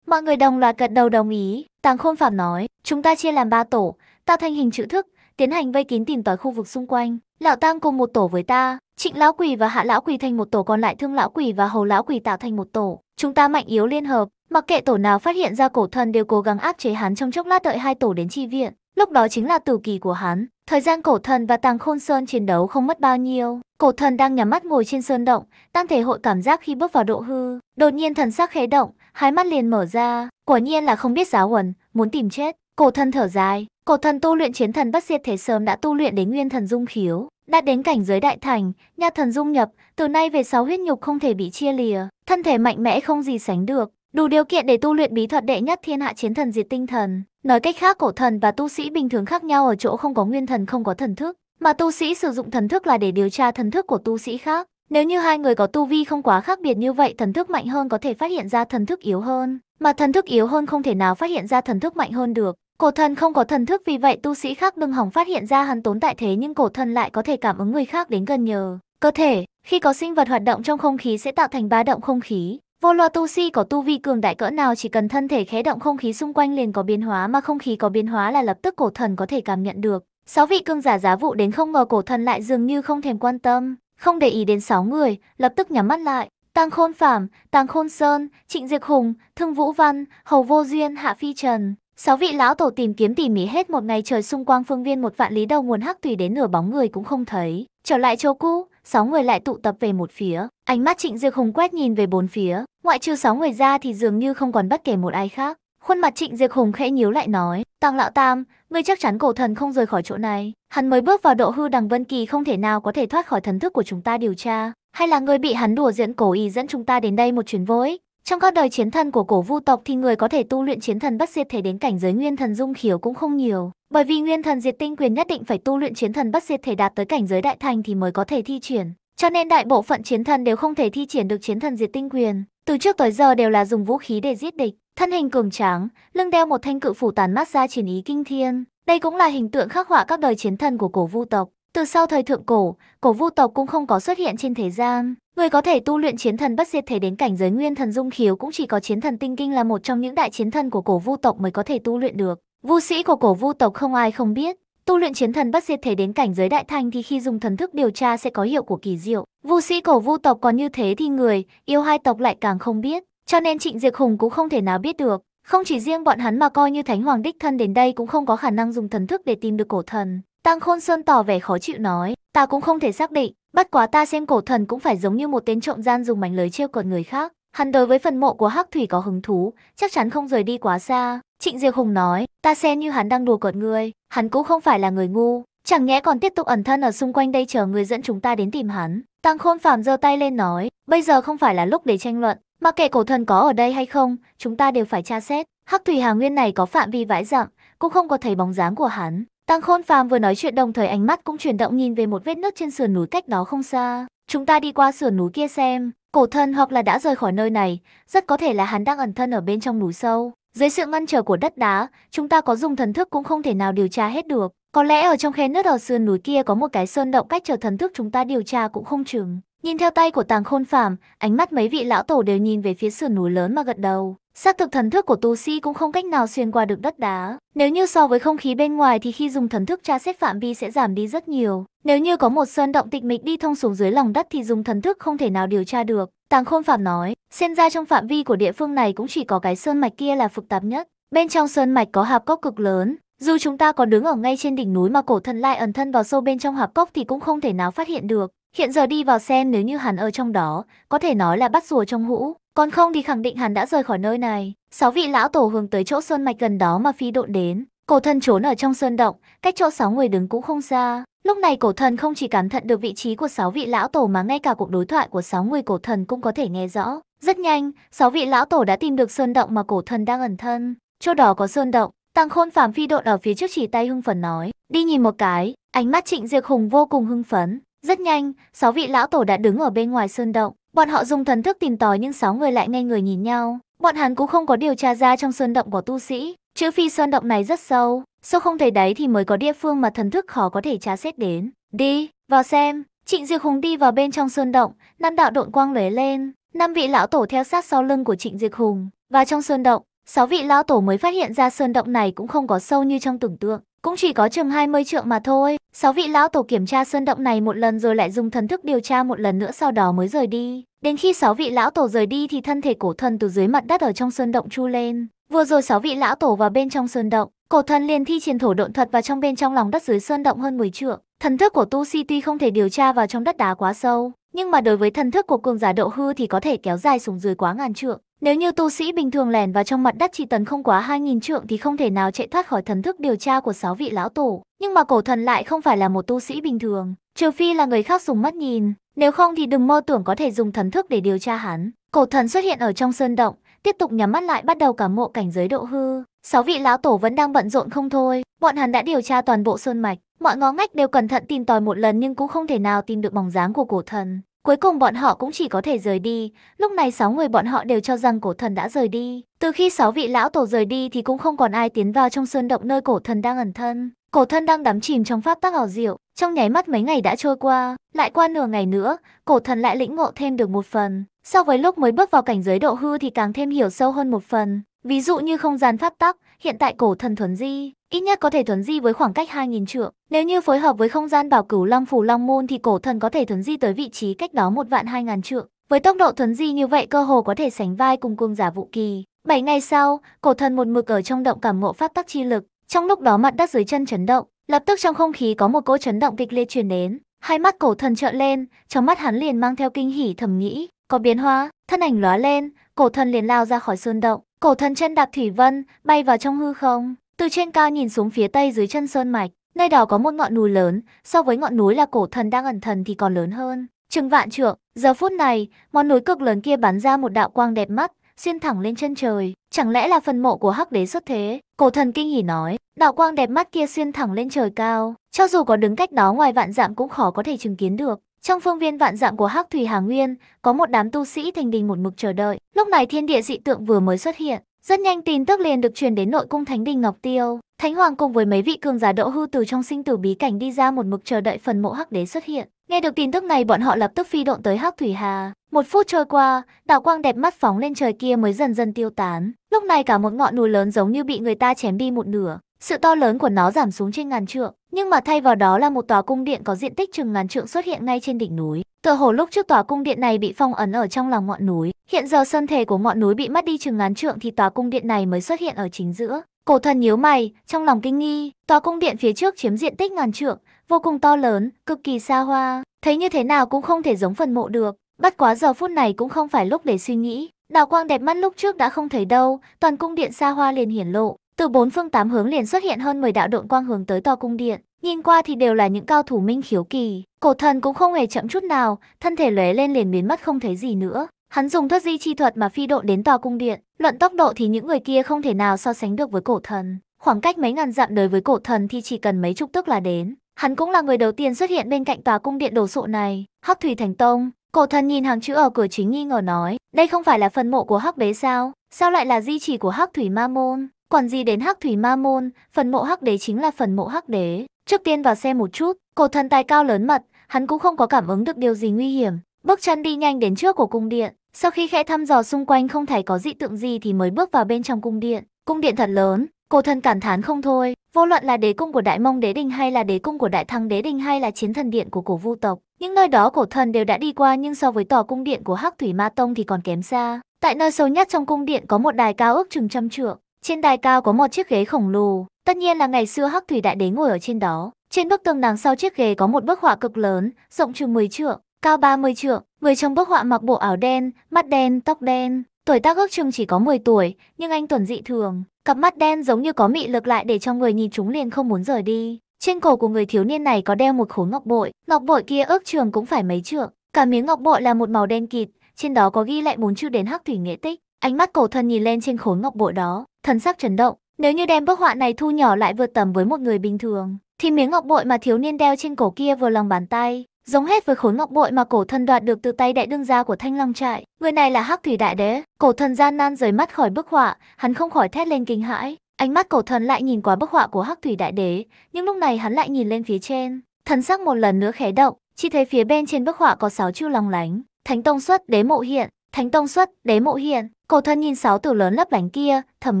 Mọi người đồng loạt gật đầu đồng ý, Tàng Khôn Phạm nói, chúng ta chia làm ba tổ, tạo thành hình chữ thức, tiến hành vây kín tìm tòi khu vực xung quanh. Lão Tăng cùng một tổ với ta, Trịnh Lão Quỷ và Hạ Lão Quỷ thành một tổ còn lại Thương Lão Quỷ và Hầu Lão Quỷ tạo thành một tổ. Chúng ta mạnh yếu liên hợp, mặc kệ tổ nào phát hiện ra cổ thần đều cố gắng áp chế hắn trong chốc lát đợi hai tổ đến chi viện. Lúc đó chính là tử kỳ của hắn. Thời gian cổ thần và Tàng Khôn Sơn chiến đấu không mất bao nhiêu. Cổ thần đang nhắm mắt ngồi trên sơn động, tăng thể hội cảm giác khi bước vào độ hư. Đột nhiên thần sắc khẽ động, hai mắt liền mở ra, quả nhiên là không biết giáo huấn, muốn tìm chết. Cổ thần thở dài, cổ thần tu luyện chiến thần bất diệt thế sớm đã tu luyện đến nguyên thần dung khiếu, đã đến cảnh giới đại thành, nhà thần dung nhập, từ nay về sáu huyết nhục không thể bị chia lìa, thân thể mạnh mẽ không gì sánh được, đủ điều kiện để tu luyện bí thuật đệ nhất thiên hạ chiến thần diệt tinh thần. Nói cách khác cổ thần và tu sĩ bình thường khác nhau ở chỗ không có nguyên thần không có thần thức, mà tu sĩ sử dụng thần thức là để điều tra thần thức của tu sĩ khác. Nếu như hai người có tu vi không quá khác biệt như vậy, thần thức mạnh hơn có thể phát hiện ra thần thức yếu hơn, mà thần thức yếu hơn không thể nào phát hiện ra thần thức mạnh hơn được. Cổ thần không có thần thức vì vậy tu sĩ khác đừng hỏng phát hiện ra hắn tốn tại thế nhưng cổ thần lại có thể cảm ứng người khác đến gần nhờ. Cơ thể, khi có sinh vật hoạt động trong không khí sẽ tạo thành ba động không khí. Vô loa tu sĩ có tu vi cường đại cỡ nào chỉ cần thân thể khé động không khí xung quanh liền có biến hóa mà không khí có biến hóa là lập tức cổ thần có thể cảm nhận được. Sáu vị cương giả giá vụ đến không ngờ cổ thần lại dường như không thèm quan tâm, không để ý đến sáu người, lập tức nhắm mắt lại. Tăng Khôn Phạm, Tăng Khôn Sơn, Trịnh Diệt Hùng, Thương Vũ Văn, Hầu Vô Duyên, Hạ Phi Trần. Sáu vị lão tổ tìm kiếm tỉ mỉ hết một ngày trời xung quanh phương viên một vạn lý đầu nguồn hắc tùy đến nửa bóng người cũng không thấy. Trở lại chỗ cũ, sáu người lại tụ tập về một phía. Ánh mắt Trịnh Diệt Hùng quét nhìn về bốn phía, ngoại trừ sáu người ra thì dường như không còn bất kể một ai khác. Khuôn mặt Trịnh Diệc Hùng khẽ nhíu lại nói, Tăng Lão Tam, ngươi chắc chắn cổ thần không rời khỏi chỗ này. Hắn mới bước vào độ hư đằng Vân Kỳ không thể nào có thể thoát khỏi thần thức của chúng ta điều tra. Hay là ngươi bị hắn đùa diễn cổ ý dẫn chúng ta đến đây một chuyến vô ích? Trong các đời chiến thần của cổ vu tộc thì người có thể tu luyện chiến thần bất diệt thể đến cảnh giới nguyên thần dung khiếu cũng không nhiều. Bởi vì nguyên thần diệt tinh quyền nhất định phải tu luyện chiến thần bất diệt thể đạt tới cảnh giới đại thành thì mới có thể thi triển. Cho nên đại bộ phận chiến thần đều không thể thi triển được chiến thần diệt tinh quyền. Từ trước tới giờ đều là dùng vũ khí để giết địch, thân hình cường tráng, lưng đeo một thanh cự phủ tàn mát ra chiến ý kinh thiên. Đây cũng là hình tượng khắc họa các đời chiến thần của cổ vu tộc. Từ sau thời thượng cổ, cổ vu tộc cũng không có xuất hiện trên thế gian. Người có thể tu luyện chiến thần bất diệt thể đến cảnh giới nguyên thần dung khiếu cũng chỉ có chiến thần tinh kinh là một trong những đại chiến thần của cổ vu tộc mới có thể tu luyện được. Vu sĩ của cổ vu tộc không ai không biết, Tu luyện chiến thần bất diệt thể đến cảnh giới đại thanh thì khi dùng thần thức điều tra sẽ có hiệu của kỳ diệu. Vu sĩ cổ vu tộc còn như thế thì người, yêu hai tộc lại càng không biết. Cho nên Trịnh Diệt Hùng cũng không thể nào biết được. Không chỉ riêng bọn hắn mà coi như Thánh Hoàng Đích Thân đến đây cũng không có khả năng dùng thần thức để tìm được cổ thần. Tăng Khôn Sơn tỏ vẻ khó chịu nói, ta cũng không thể xác định, bất quá ta xem cổ thần cũng phải giống như một tên trộm gian dùng mảnh lưới trêu cợt người khác. Hắn đối với phần mộ của Hắc Thủy có hứng thú, chắc chắn không rời đi quá xa. Trịnh Diệp Hùng nói, ta xem như hắn đang đùa cợt ngươi, hắn cũng không phải là người ngu, chẳng nhẽ còn tiếp tục ẩn thân ở xung quanh đây chờ người dẫn chúng ta đến tìm hắn. Tăng Khôn Phàm giơ tay lên nói, bây giờ không phải là lúc để tranh luận, mà kẻ cổ thần có ở đây hay không, chúng ta đều phải tra xét. Hắc Thủy Hà Nguyên này có phạm vi vãi dặm, cũng không có thấy bóng dáng của hắn. Tăng Khôn Phàm vừa nói chuyện đồng thời ánh mắt cũng chuyển động nhìn về một vết nước trên sườn núi cách đó không xa. Chúng ta đi qua sườn núi kia xem, cổ thân hoặc là đã rời khỏi nơi này, rất có thể là hắn đang ẩn thân ở bên trong núi sâu. Dưới sự ngăn trở của đất đá, chúng ta có dùng thần thức cũng không thể nào điều tra hết được. Có lẽ ở trong khe nứt ở sườn núi kia có một cái sơn động cách trở thần thức chúng ta điều tra cũng không chừng. Nhìn theo tay của tàng khôn phàm, ánh mắt mấy vị lão tổ đều nhìn về phía sườn núi lớn mà gật đầu. Xác thực thần thức của tu sĩ cũng không cách nào xuyên qua được đất đá. Nếu như so với không khí bên ngoài thì khi dùng thần thức tra xét phạm vi sẽ giảm đi rất nhiều. Nếu như có một sơn động tịch mịch đi thông xuống dưới lòng đất thì dùng thần thức không thể nào điều tra được. Tàng Khôn Phạm nói, xem ra trong phạm vi của địa phương này cũng chỉ có cái sơn mạch kia là phức tạp nhất. Bên trong sơn mạch có hạp cốc cực lớn, dù chúng ta có đứng ở ngay trên đỉnh núi mà cổ thần lại ẩn thân vào sâu bên trong hạp cốc thì cũng không thể nào phát hiện được. Hiện giờ đi vào xem nếu như hắn ở trong đó, có thể nói là bắt rùa trong hũ, còn không thì khẳng định hắn đã rời khỏi nơi này. Sáu vị lão tổ hướng tới chỗ sơn mạch gần đó mà phi độn đến, cổ thần trốn ở trong sơn động, cách chỗ sáu người đứng cũng không xa. Lúc này cổ thần không chỉ cảm thận được vị trí của sáu vị lão tổ mà ngay cả cuộc đối thoại của sáu người cổ thần cũng có thể nghe rõ. Rất nhanh, sáu vị lão tổ đã tìm được sơn động mà cổ thần đang ẩn thân. Chỗ đó có sơn động, Tăng Khôn Phàm phi độn ở phía trước chỉ tay hưng phấn nói, đi nhìn một cái, ánh mắt Trịnh Diệc Hùng vô cùng hưng phấn, rất nhanh, sáu vị lão tổ đã đứng ở bên ngoài sơn động. Bọn họ dùng thần thức tìm tòi nhưng sáu người lại ngay người nhìn nhau. Bọn hắn cũng không có điều tra ra trong sơn động của tu sĩ. Chữ phi sơn động này rất sâu, sâu không thấy đáy thì mới có địa phương mà thần thức khó có thể tra xét đến. Đi, vào xem. Trịnh Diệp Hùng đi vào bên trong sơn động, năm đạo độn quang lóe lên, năm vị lão tổ theo sát sau lưng của Trịnh Diệp Hùng. vào trong sơn động, sáu vị lão tổ mới phát hiện ra sơn động này cũng không có sâu như trong tưởng tượng cũng chỉ có chừng 20 trượng mà thôi. Sáu vị lão tổ kiểm tra sơn động này một lần rồi lại dùng thần thức điều tra một lần nữa sau đó mới rời đi. Đến khi sáu vị lão tổ rời đi thì thân thể cổ thần từ dưới mặt đất ở trong sơn động chu lên. Vừa rồi sáu vị lão tổ vào bên trong sơn động, cổ thần liền thi triển thổ độn thuật vào trong bên trong lòng đất dưới sơn động hơn 10 trượng. Thần thức của tu si tuy không thể điều tra vào trong đất đá quá sâu, nhưng mà đối với thần thức của cường giả độ hư thì có thể kéo dài xuống dưới quá ngàn trượng. Nếu như tu sĩ bình thường lẻn vào trong mặt đất chỉ tấn không quá 2.000 trượng thì không thể nào chạy thoát khỏi thần thức điều tra của sáu vị lão tổ. Nhưng mà cổ thần lại không phải là một tu sĩ bình thường, trừ phi là người khác dùng mắt nhìn. Nếu không thì đừng mơ tưởng có thể dùng thần thức để điều tra hắn. Cổ thần xuất hiện ở trong sơn động, tiếp tục nhắm mắt lại bắt đầu cả mộ cảnh giới độ hư. Sáu vị lão tổ vẫn đang bận rộn không thôi, Bọn hắn đã điều tra toàn bộ sơn mạch, mọi ngõ ngách đều cẩn thận tìm tòi một lần nhưng cũng không thể nào tìm được bóng dáng của cổ thần. Cuối cùng bọn họ cũng chỉ có thể rời đi, lúc này sáu người bọn họ đều cho rằng cổ thần đã rời đi. Từ khi sáu vị lão tổ rời đi thì cũng không còn ai tiến vào trong sơn động nơi cổ thần đang ẩn thân. Cổ thân đang đắm chìm trong pháp tắc ảo diệu, trong nháy mắt mấy ngày đã trôi qua, lại qua nửa ngày nữa, cổ thần lại lĩnh ngộ thêm được một phần. So với lúc mới bước vào cảnh giới độ hư thì càng thêm hiểu sâu hơn một phần. Ví dụ như không gian pháp tắc, hiện tại cổ thần thuần di, ít nhất có thể thuấn di với khoảng cách 2.000 trượng. Nếu như phối hợp với không gian bảo cửu long phủ long môn thì cổ thần có thể thuấn di tới vị trí cách đó một vạn hai 000 trượng. Với tốc độ thuấn di như vậy cơ hồ có thể sánh vai cùng cương giả vũ kỳ. Bảy ngày sau, cổ thần một mực ở trong động cảm ngộ pháp tắc chi lực. Trong lúc đó mặt đất dưới chân chấn động, lập tức trong không khí có một cỗ chấn động kịch liệt truyền đến. Hai mắt cổ thần trợn lên, trong mắt hắn liền mang theo kinh hỉ thầm nghĩ, có biến hóa, thân ảnh lóa lên, cổ thần liền lao ra khỏi sơn động. Cổ thần chân đạp thủy vân, bay vào trong hư không. Từ trên cao nhìn xuống phía tây dưới chân sơn mạch, nơi đó có một ngọn núi lớn, so với ngọn núi là cổ thần đang ẩn thần thì còn lớn hơn. Trừng vạn trượng, giờ phút này, ngọn núi cực lớn kia bắn ra một đạo quang đẹp mắt, xuyên thẳng lên chân trời. Chẳng lẽ là phần mộ của hắc đế xuất thế? Cổ thần kinh hỉ nói, đạo quang đẹp mắt kia xuyên thẳng lên trời cao. Cho dù có đứng cách đó ngoài vạn dạm cũng khó có thể chứng kiến được. Trong phương viên vạn dặm của Hắc Thủy Hà Nguyên, có một đám tu sĩ thành đình một mực chờ đợi. Lúc này thiên địa dị tượng vừa mới xuất hiện, rất nhanh tin tức liền được truyền đến nội cung Thánh Đình Ngọc Tiêu. Thánh Hoàng cùng với mấy vị cường giả độ hư từ trong sinh tử bí cảnh đi ra một mực chờ đợi phần mộ Hắc Đế xuất hiện. Nghe được tin tức này bọn họ lập tức phi độn tới Hắc Thủy Hà. Một phút trôi qua, đảo quang đẹp mắt phóng lên trời kia mới dần dần tiêu tán. Lúc này cả một ngọn núi lớn giống như bị người ta chém đi một nửa. Sự to lớn của nó giảm xuống trên ngàn trượng. Nhưng mà thay vào đó là một tòa cung điện có diện tích chừng ngàn trượng xuất hiện ngay trên đỉnh núi. Tựa hồ lúc trước tòa cung điện này bị phong ấn ở trong lòng ngọn núi, hiện giờ thân thể của ngọn núi bị mất đi chừng ngàn trượng thì tòa cung điện này mới xuất hiện ở chính giữa. Cổ thần nhíu mày, trong lòng kinh nghi, tòa cung điện phía trước chiếm diện tích ngàn trượng, vô cùng to lớn, cực kỳ xa hoa, thấy như thế nào cũng không thể giống phần mộ được. Bất quá giờ phút này cũng không phải lúc để suy nghĩ, đào quang đẹp mắt lúc trước đã không thấy đâu, toàn cung điện xa hoa liền hiển lộ, từ bốn phương tám hướng liền xuất hiện hơn 10 đạo độn quang hướng tới tòa cung điện, nhìn qua thì đều là những cao thủ minh khiếu kỳ, cổ thần cũng không hề chậm chút nào, thân thể lóe lên liền biến mất không thấy gì nữa. Hắn dùng thoát di chi thuật mà phi độn đến tòa cung điện, luận tốc độ thì những người kia không thể nào so sánh được với cổ thần. Khoảng cách mấy ngàn dặm đối với cổ thần thì chỉ cần mấy chục tức là đến. Hắn cũng là người đầu tiên xuất hiện bên cạnh tòa cung điện đồ sộ này, Hắc Thủy Thành Tông. Cổ thần nhìn hàng chữ ở cửa chính nghi ngờ nói, đây không phải là phần mộ của Hắc Đế sao? Sao lại là di chỉ của Hắc Thủy Ma Môn? Còn gì đến Hắc Thủy Ma Môn, phần mộ Hắc Đế chính là phần mộ Hắc Đế. Trước tiên vào xem một chút, cổ thần tài cao lớn mật, hắn cũng không có cảm ứng được điều gì nguy hiểm. Bước chân đi nhanh đến trước của cung điện, sau khi khẽ thăm dò xung quanh không thấy có dị tượng gì thì mới bước vào bên trong cung điện. Cung điện thật lớn, cổ thần cảm thán không thôi, vô luận là đế cung của Đại Mông Đế Đình hay là đế cung của Đại Thăng Đế Đình hay là chiến thần điện của cổ vu tộc. Những nơi đó cổ thần đều đã đi qua nhưng so với tòa cung điện của Hắc Thủy Ma Tông thì còn kém xa. Tại nơi sâu nhất trong cung điện có một đài cao ước chừng trăm trượng, trên đài cao có một chiếc ghế khổng lồ, tất nhiên là ngày xưa Hắc Thủy Đại Đế ngồi ở trên đó. Trên bức tường đằng sau chiếc ghế có một bức họa cực lớn, rộng chừng 10 trượng, cao 30 trượng. Người trong bức họa mặc bộ áo đen, mắt đen, tóc đen. Tuổi tác ước chừng chỉ có 10 tuổi, nhưng anh tuần dị thường. Cặp mắt đen giống như có mị lực lại để cho người nhìn chúng liền không muốn rời đi. Trên cổ của người thiếu niên này có đeo một khối ngọc bội, ngọc bội kia ước trường cũng phải mấy trượng. Cả miếng ngọc bội là một màu đen kịt, trên đó có ghi lại bốn chữ đến Hắc Thủy nghĩa Tích. Ánh mắt cổ thần nhìn lên trên khối ngọc bội đó, thần sắc chấn động. Nếu như đem bức họa này thu nhỏ lại vượt tầm với một người bình thường, thì miếng ngọc bội mà thiếu niên đeo trên cổ kia vừa lòng bàn tay, giống hết với khối ngọc bội mà cổ thần đoạt được từ tay đại đương gia của Thanh Long trại. Người này là Hắc Thủy Đại Đế. Cổ thần gian nan rời mắt khỏi bức họa, hắn không khỏi thét lên kinh hãi. Ánh mắt cổ thần lại nhìn qua bức họa của Hắc Thủy Đại Đế, nhưng lúc này hắn lại nhìn lên phía trên, thần sắc một lần nữa khẽ động, chỉ thấy phía bên trên bức họa có sáu chữ long lánh, Thánh Tông xuất đế mộ hiện, Thánh tông xuất, đế mộ hiện. Cổ thân nhìn sáu tử lớn lấp lánh kia, thầm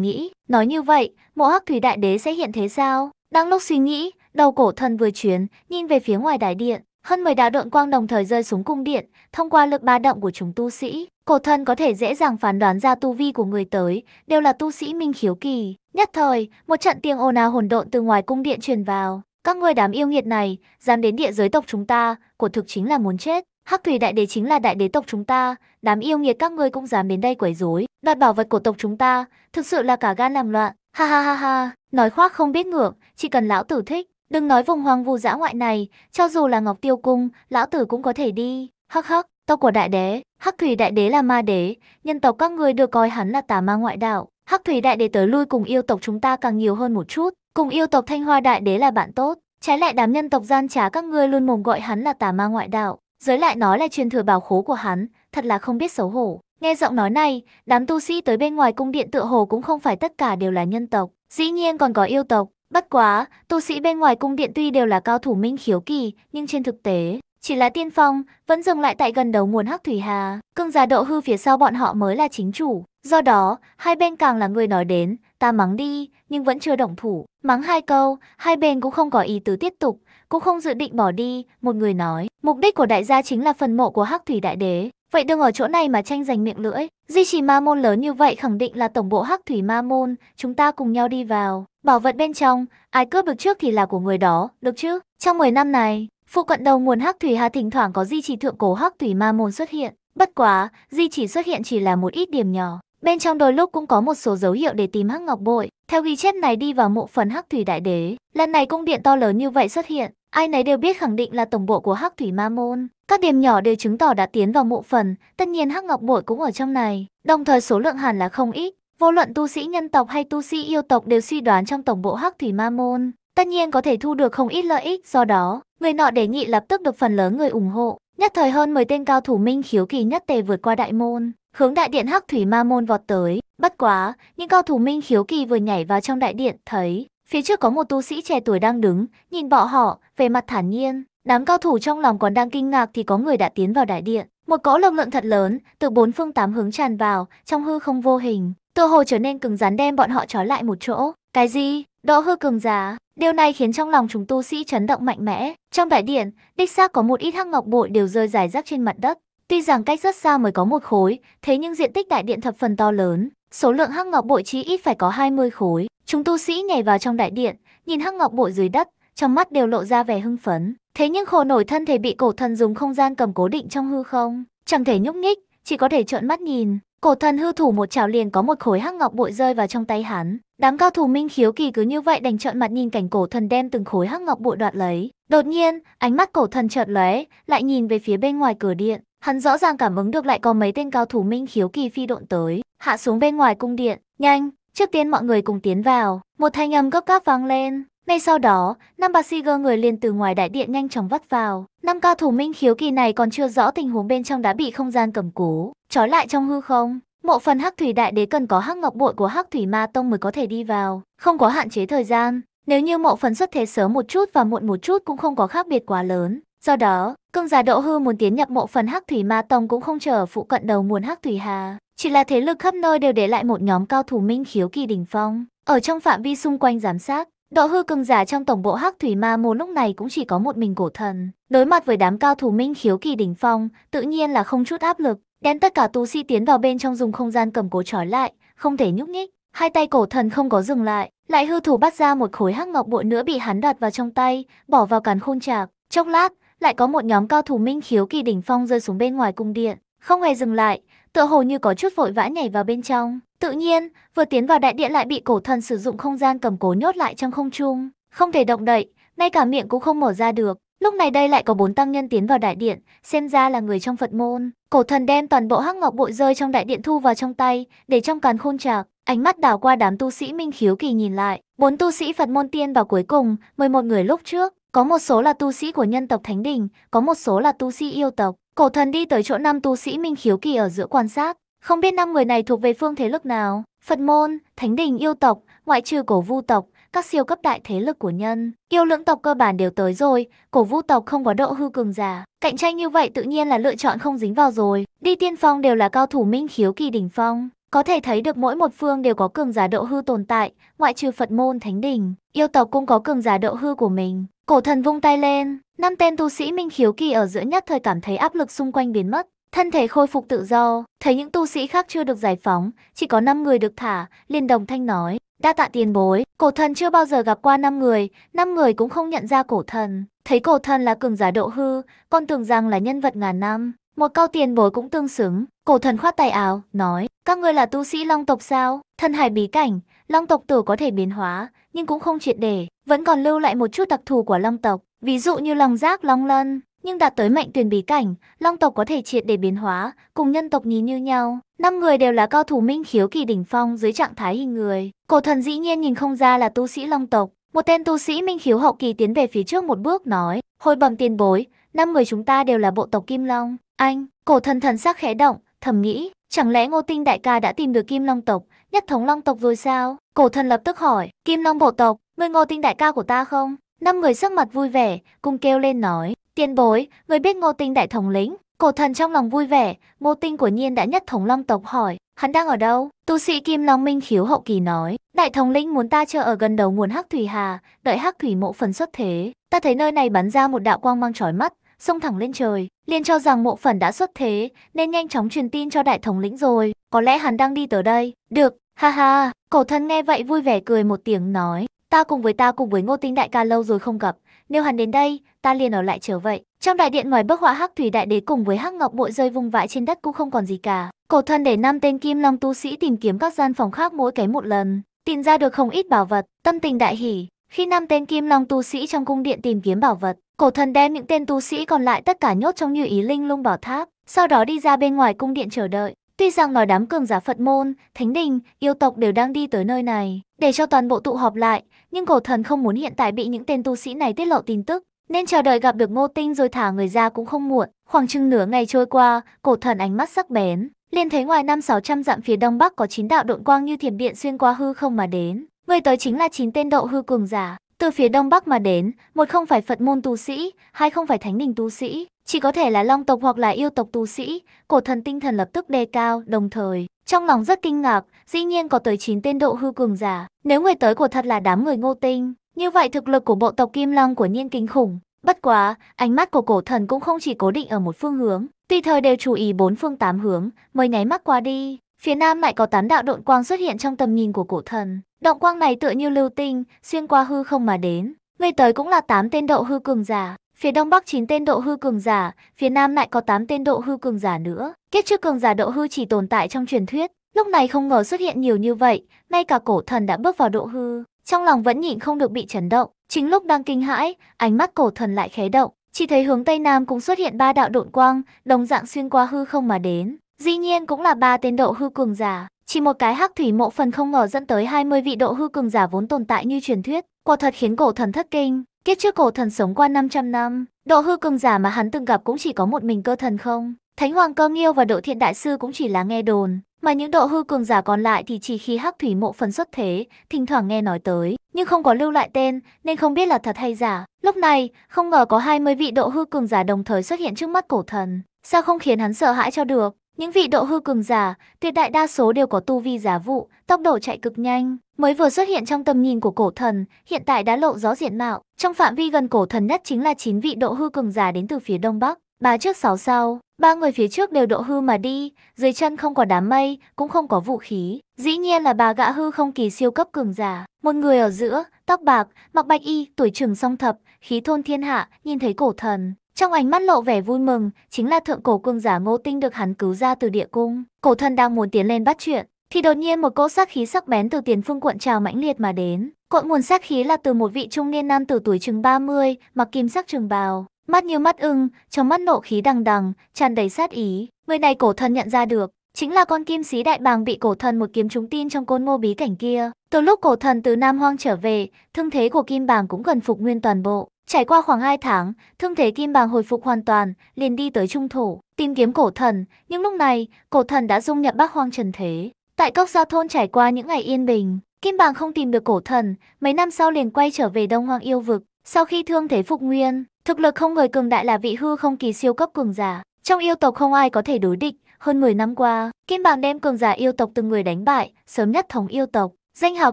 nghĩ, nói như vậy, mộ hắc thủy đại đế sẽ hiện thế sao? Đang lúc suy nghĩ, đầu cổ thân vừa chuyến, nhìn về phía ngoài đại điện. Hơn 10 đạo độn quang đồng thời rơi xuống cung điện, thông qua lực ba động của chúng tu sĩ, cổ thân có thể dễ dàng phán đoán ra tu vi của người tới, đều là tu sĩ minh khiếu kỳ. Nhất thời, một trận tiếng ồn ào hồn độn từ ngoài cung điện truyền vào. Các người đám yêu nghiệt này, dám đến địa giới tộc chúng ta, cổ thực chính là muốn chết. Hắc thủy đại đế chính là đại đế tộc chúng ta, đám yêu nghiệt các ngươi cũng dám đến đây quấy rối, đoạt bảo vật của tộc chúng ta, thực sự là cả gan làm loạn. Ha ha ha ha, nói khoác không biết ngược, chỉ cần lão tử thích, đừng nói vùng hoang vu dã ngoại này, cho dù là Ngọc Tiêu cung, lão tử cũng có thể đi. Hắc hắc, tộc của đại đế, Hắc thủy đại đế là ma đế, nhân tộc các ngươi được coi hắn là tà ma ngoại đạo. Hắc thủy đại đế tới lui cùng yêu tộc chúng ta càng nhiều hơn một chút, cùng yêu tộc Thanh Hoa đại đế là bạn tốt, trái lại đám nhân tộc gian trá các ngươi luôn mồm gọi hắn là tà ma ngoại đạo. Giới lại nói là truyền thừa bảo khố của hắn, thật là không biết xấu hổ. Nghe giọng nói này, đám tu sĩ tới bên ngoài cung điện tựa hồ cũng không phải tất cả đều là nhân tộc, dĩ nhiên còn có yêu tộc. Bất quá, tu sĩ bên ngoài cung điện tuy đều là cao thủ minh khiếu kỳ, nhưng trên thực tế, chỉ là tiên phong, vẫn dừng lại tại gần đầu nguồn hắc thủy hà. Cương giả độ hư phía sau bọn họ mới là chính chủ. Do đó, hai bên càng là người nói đến, ta mắng đi, nhưng vẫn chưa động thủ. Mắng hai câu, hai bên cũng không có ý tứ tiếp tục, cũng không dự định bỏ đi, một người nói. Mục đích của đại gia chính là phần mộ của Hắc Thủy Đại Đế. Vậy đừng ở chỗ này mà tranh giành miệng lưỡi. di trì ma môn lớn như vậy khẳng định là tổng bộ Hắc Thủy ma môn. Chúng ta cùng nhau đi vào. Bảo vật bên trong, ai cướp được trước thì là của người đó, được chứ? Trong 10 năm này, phụ cận đầu nguồn Hắc Thủy Hà thỉnh thoảng có di trì thượng cổ Hắc Thủy ma môn xuất hiện. Bất quá, di trì xuất hiện chỉ là một ít điểm nhỏ. Bên trong đôi lúc cũng có một số dấu hiệu để tìm Hắc Ngọc Bội. Theo ghi chép này đi vào mộ phần Hắc Thủy Đại Đế, lần này cung điện to lớn như vậy xuất hiện, ai nấy đều biết khẳng định là tổng bộ của Hắc Thủy Ma Môn. Các điểm nhỏ đều chứng tỏ đã tiến vào mộ phần, tất nhiên Hắc Ngọc Bội cũng ở trong này, đồng thời số lượng hẳn là không ít. Vô luận tu sĩ nhân tộc hay tu sĩ yêu tộc đều suy đoán trong tổng bộ Hắc Thủy Ma Môn, tất nhiên có thể thu được không ít lợi ích, do đó, người nọ đề nghị lập tức được phần lớn người ủng hộ. Nhất thời hơn 10 tên cao thủ minh khiếu kỳ nhất tề vượt qua đại môn, hướng đại điện Hắc Thủy Ma Môn vọt tới. Bất quá, những cao thủ minh khiếu kỳ vừa nhảy vào trong đại điện thấy Phía trước có một tu sĩ trẻ tuổi đang đứng, nhìn bọn họ, về mặt thản nhiên. Đám cao thủ trong lòng còn đang kinh ngạc thì có người đã tiến vào đại điện. Một cỗ lực lượng thật lớn, từ bốn phương tám hướng tràn vào, trong hư không vô hình. tô hồ trở nên cứng rắn đem bọn họ trói lại một chỗ. Cái gì? Đó hư cường giả. Điều này khiến trong lòng chúng tu sĩ chấn động mạnh mẽ. Trong đại điện, đích xác có một ít hắc ngọc bội đều rơi rải rác trên mặt đất. Tuy rằng cách rất xa mới có một khối, thế nhưng diện tích đại điện thập phần to lớn. Số lượng hắc ngọc bội chí ít phải có 20 khối. Chúng tu sĩ nhảy vào trong đại điện, nhìn hắc ngọc bội dưới đất, trong mắt đều lộ ra vẻ hưng phấn. Thế nhưng khổ nổi thân thể bị cổ thần dùng không gian cầm cố định trong hư không, chẳng thể nhúc nhích, chỉ có thể trợn mắt nhìn. Cổ thần hư thủ một chảo liền có một khối hắc ngọc bội rơi vào trong tay hắn. Đám cao thủ minh khiếu kỳ cứ như vậy đành trợn mặt nhìn cảnh cổ thần đem từng khối hắc ngọc bội đoạt lấy. Đột nhiên, ánh mắt cổ thần chợt lóe, lại nhìn về phía bên ngoài cửa điện. Hắn rõ ràng cảm ứng được lại có mấy tên cao thủ minh khiếu kỳ phi độn tới, hạ xuống bên ngoài cung điện. Nhanh, Trước tiên mọi người cùng tiến vào, một thanh âm gấp gáp vang lên. Ngay sau đó, năm bác sĩ gơ người liền từ ngoài đại điện nhanh chóng vắt vào. Năm cao thủ minh khiếu kỳ này còn chưa rõ tình huống bên trong đã bị không gian cầm cố, trói lại trong hư không. Mộ phần hắc thủy đại đế cần có hắc ngọc bội của hắc thủy ma tông mới có thể đi vào, không có hạn chế thời gian. Nếu như mộ phần xuất thế sớm một chút và muộn một chút cũng không có khác biệt quá lớn. Do đó, cương giả độ hư muốn tiến nhập mộ phần hắc thủy ma tông cũng không chờ phụ cận đầu nguồn hắc thủy hà. Chỉ là thế lực khắp nơi đều để lại một nhóm cao thủ minh khiếu kỳ đỉnh phong. Ở trong phạm vi xung quanh giám sát, độ hư cường giả trong tổng bộ hắc thủy ma môn lúc này cũng chỉ có một mình cổ thần. Đối mặt với đám cao thủ minh khiếu kỳ đỉnh phong, tự nhiên là không chút áp lực, đem tất cả tu sĩ tiến vào bên trong dùng không gian cầm cố trói lại, không thể nhúc nhích. Hai tay cổ thần không có dừng lại, lại hư thủ bắt ra một khối hắc ngọc bội nữa bị hắn đoạt vào trong tay, bỏ vào càn khôn trạc. Chốc lát, lại có một nhóm cao thủ minh khiếu kỳ đỉnh phong rơi xuống bên ngoài cung điện, không hề dừng lại, tựa hồ như có chút vội vã nhảy vào bên trong. Tự nhiên, vừa tiến vào đại điện lại bị cổ thần sử dụng không gian cầm cố nhốt lại trong không trung, không thể động đậy, ngay cả miệng cũng không mở ra được. Lúc này đây lại có bốn tăng nhân tiến vào đại điện, xem ra là người trong Phật môn. Cổ thần đem toàn bộ hắc ngọc bội rơi trong đại điện thu vào trong tay, để trong càn khôn trạc. Ánh mắt đảo qua đám tu sĩ Minh Khiếu Kỳ nhìn lại, bốn tu sĩ Phật môn tiên vào cuối cùng, 11 người lúc trước, có một số là tu sĩ của nhân tộc Thánh Đình, có một số là tu sĩ yêu tộc, Cổ thần đi tới chỗ năm tu sĩ minh khiếu kỳ ở giữa quan sát, không biết năm người này thuộc về phương thế lực nào, Phật môn, Thánh đình yêu tộc, ngoại trừ cổ vu tộc, các siêu cấp đại thế lực của nhân, yêu lưỡng tộc cơ bản đều tới rồi, cổ vu tộc không có độ hư cường giả, cạnh tranh như vậy tự nhiên là lựa chọn không dính vào rồi, đi tiên phong đều là cao thủ minh khiếu kỳ đỉnh phong. Có thể thấy được mỗi một phương đều có cường giả độ hư tồn tại, ngoại trừ Phật môn Thánh Đình, yêu tộc cũng có cường giả độ hư của mình. Cổ thần vung tay lên, năm tên tu sĩ minh khiếu kỳ ở giữa nhất thời cảm thấy áp lực xung quanh biến mất. Thân thể khôi phục tự do, thấy những tu sĩ khác chưa được giải phóng, chỉ có 5 người được thả, liền đồng thanh nói. Đa tạ tiền bối, cổ thần chưa bao giờ gặp qua 5 người, 5 người cũng không nhận ra cổ thần. Thấy cổ thần là cường giả độ hư, con tưởng rằng là nhân vật ngàn năm, một cao tiền bối cũng tương xứng, cổ thần khoát tay áo, nói, các ngươi là tu sĩ long tộc sao? Thân hải bí cảnh, long tộc tử có thể biến hóa, nhưng cũng không triệt để, vẫn còn lưu lại một chút đặc thù của long tộc, ví dụ như lòng giác long lân. Nhưng đạt tới mạnh tuyển bí cảnh, long tộc có thể triệt để biến hóa, cùng nhân tộc nhìn như nhau. Năm người đều là cao thủ minh khiếu kỳ đỉnh phong dưới trạng thái hình người. Cổ thần dĩ nhiên nhìn không ra là tu sĩ long tộc. Một tên tu sĩ minh khiếu hậu kỳ tiến về phía trước một bước nói, hồi bẩm tiền bối, năm người chúng ta đều là bộ tộc Kim Long. Anh, cổ thần thần sắc khẽ động, thầm nghĩ, chẳng lẽ ngô tinh đại ca đã tìm được kim long tộc, nhất thống long tộc rồi sao? Cổ thần lập tức hỏi, kim long bộ tộc, người ngô tinh đại ca của ta không? Năm người sắc mặt vui vẻ, cùng kêu lên nói, tiên bối, người biết ngô tinh đại thống lĩnh. Cổ thần trong lòng vui vẻ, ngô tinh của nhiên đã nhất thống long tộc hỏi, hắn đang ở đâu? Tu sĩ kim long minh khiếu hậu kỳ nói, đại thống lĩnh muốn ta chờ ở gần đầu nguồn hắc thủy hà, đợi hắc thủy mộ phần xuất thế. Ta thấy nơi này bắn ra một đạo quang mang chói mắt, xông thẳng lên trời, liền cho rằng mộ phần đã xuất thế, nên nhanh chóng truyền tin cho đại thống lĩnh rồi, có lẽ hắn đang đi tới đây. Được, ha ha, cổ thân nghe vậy vui vẻ cười một tiếng nói, ta cùng với ta cùng với ngô tinh đại ca lâu rồi không gặp, nếu hắn đến đây, ta liền ở lại chờ vậy. Trong đại điện ngoài bức họa hắc thủy đại đế cùng với hắc ngọc bội rơi vung vãi trên đất cũng không còn gì cả. Cổ thân để năm tên kim long tu sĩ tìm kiếm các gian phòng khác mỗi cái một lần, tìm ra được không ít bảo vật, tâm tình đại hỉ, khi năm tên kim long tu sĩ trong cung điện tìm kiếm bảo vật, cổ thần đem những tên tu sĩ còn lại tất cả nhốt trong như ý linh lung bảo tháp, sau đó đi ra bên ngoài cung điện chờ đợi. Tuy rằng nói đám cường giả Phật môn, Thánh đình, yêu tộc đều đang đi tới nơi này để cho toàn bộ tụ họp lại, nhưng cổ thần không muốn hiện tại bị những tên tu sĩ này tiết lộ tin tức, nên chờ đợi gặp được Ngô Tinh rồi thả người ra cũng không muộn. Khoảng chừng nửa ngày trôi qua, cổ thần ánh mắt sắc bén, liền thấy ngoài năm 600 dặm phía đông bắc có chín đạo độn quang như thiểm điện xuyên qua hư không mà đến. Người tới chính là chín tên đậu hư cường giả, từ phía đông bắc mà đến, một không phải Phật môn tu sĩ, hai không phải thánh đình tu sĩ, chỉ có thể là long tộc hoặc là yêu tộc tu sĩ, cổ thần tinh thần lập tức đề cao, đồng thời, trong lòng rất kinh ngạc, dĩ nhiên có tới chín tên độ hư cường giả, nếu người tới của thật là đám người ngô tinh, như vậy thực lực của bộ tộc Kim Long của nhiên kinh khủng, bất quá, ánh mắt của cổ thần cũng không chỉ cố định ở một phương hướng, tùy thời đều chú ý bốn phương tám hướng, mới nháy mắt qua đi, phía nam lại có tám đạo độn quang xuất hiện trong tầm nhìn của cổ thần. Động quang này tựa như lưu tinh, xuyên qua hư không mà đến. Người tới cũng là 8 tên độ hư cường giả, phía đông bắc 9 tên độ hư cường giả, phía nam lại có 8 tên độ hư cường giả nữa. Kiếp trước cường giả độ hư chỉ tồn tại trong truyền thuyết, lúc này không ngờ xuất hiện nhiều như vậy, ngay cả cổ thần đã bước vào độ hư. Trong lòng vẫn nhịn không được bị chấn động, chính lúc đang kinh hãi, ánh mắt cổ thần lại khé động, chỉ thấy hướng tây nam cũng xuất hiện ba đạo độn quang, đồng dạng xuyên qua hư không mà đến. Dĩ nhiên cũng là ba tên độ hư cường giả, chỉ một cái hắc thủy mộ phần không ngờ dẫn tới 20 vị độ hư cường giả vốn tồn tại như truyền thuyết, quả thật khiến cổ thần thất kinh. Kiếp trước cổ thần sống qua 500 năm, độ hư cường giả mà hắn từng gặp cũng chỉ có một mình cơ thần không. Thánh hoàng cơ nghiêu và độ thiện đại sư cũng chỉ là nghe đồn, mà những độ hư cường giả còn lại thì chỉ khi hắc thủy mộ phần xuất thế, thỉnh thoảng nghe nói tới, nhưng không có lưu lại tên, nên không biết là thật hay giả. Lúc này, không ngờ có 20 vị độ hư cường giả đồng thời xuất hiện trước mắt cổ thần, sao không khiến hắn sợ hãi cho được. Những vị độ hư cường giả, tuyệt đại đa số đều có tu vi giả vụ, tốc độ chạy cực nhanh, mới vừa xuất hiện trong tầm nhìn của cổ thần, hiện tại đã lộ rõ diện mạo. Trong phạm vi gần cổ thần nhất chính là 9 vị độ hư cường giả đến từ phía đông bắc, ba trước sáu sau, ba người phía trước đều độ hư mà đi, dưới chân không có đám mây, cũng không có vũ khí. Dĩ nhiên là bà gã hư không kỳ siêu cấp cường giả, một người ở giữa, tóc bạc, mặc bạch y, tuổi trường song thập, khí thôn thiên hạ, nhìn thấy cổ thần, trong ánh mắt lộ vẻ vui mừng, chính là thượng cổ cương giả Ngô Tinh được hắn cứu ra từ địa cung. Cổ thần đang muốn tiến lên bắt chuyện, thì đột nhiên một cỗ sát khí sắc bén từ tiền phương cuộn trào mãnh liệt mà đến. cội nguồn sát khí là từ một vị trung niên nam tử tuổi chừng 30, mặc kim sắc trường bào, mắt như mắt ưng, trong mắt nộ khí đằng đằng, tràn đầy sát ý. Người này cổ thần nhận ra được, chính là con kim sĩ đại bàng bị cổ thần một kiếm trúng tin trong côn ngô bí cảnh kia. Từ lúc cổ thần từ Nam Hoang trở về, thương thế của kim bàng cũng gần phục nguyên toàn bộ. Trải qua khoảng 2 tháng, thương thế Kim Bàng hồi phục hoàn toàn, liền đi tới trung thổ, tìm kiếm cổ thần, nhưng lúc này, cổ thần đã dung nhập Bác Hoang Trần Thế. Tại Cốc Gia Thôn trải qua những ngày yên bình, Kim Bàng không tìm được cổ thần, mấy năm sau liền quay trở về Đông Hoang yêu vực. Sau khi thương thế phục nguyên, thực lực không người cường đại là vị hư không kỳ siêu cấp cường giả. Trong yêu tộc không ai có thể đối địch, hơn 10 năm qua, Kim Bàng đem cường giả yêu tộc từng người đánh bại, sớm nhất thống yêu tộc. Danh hào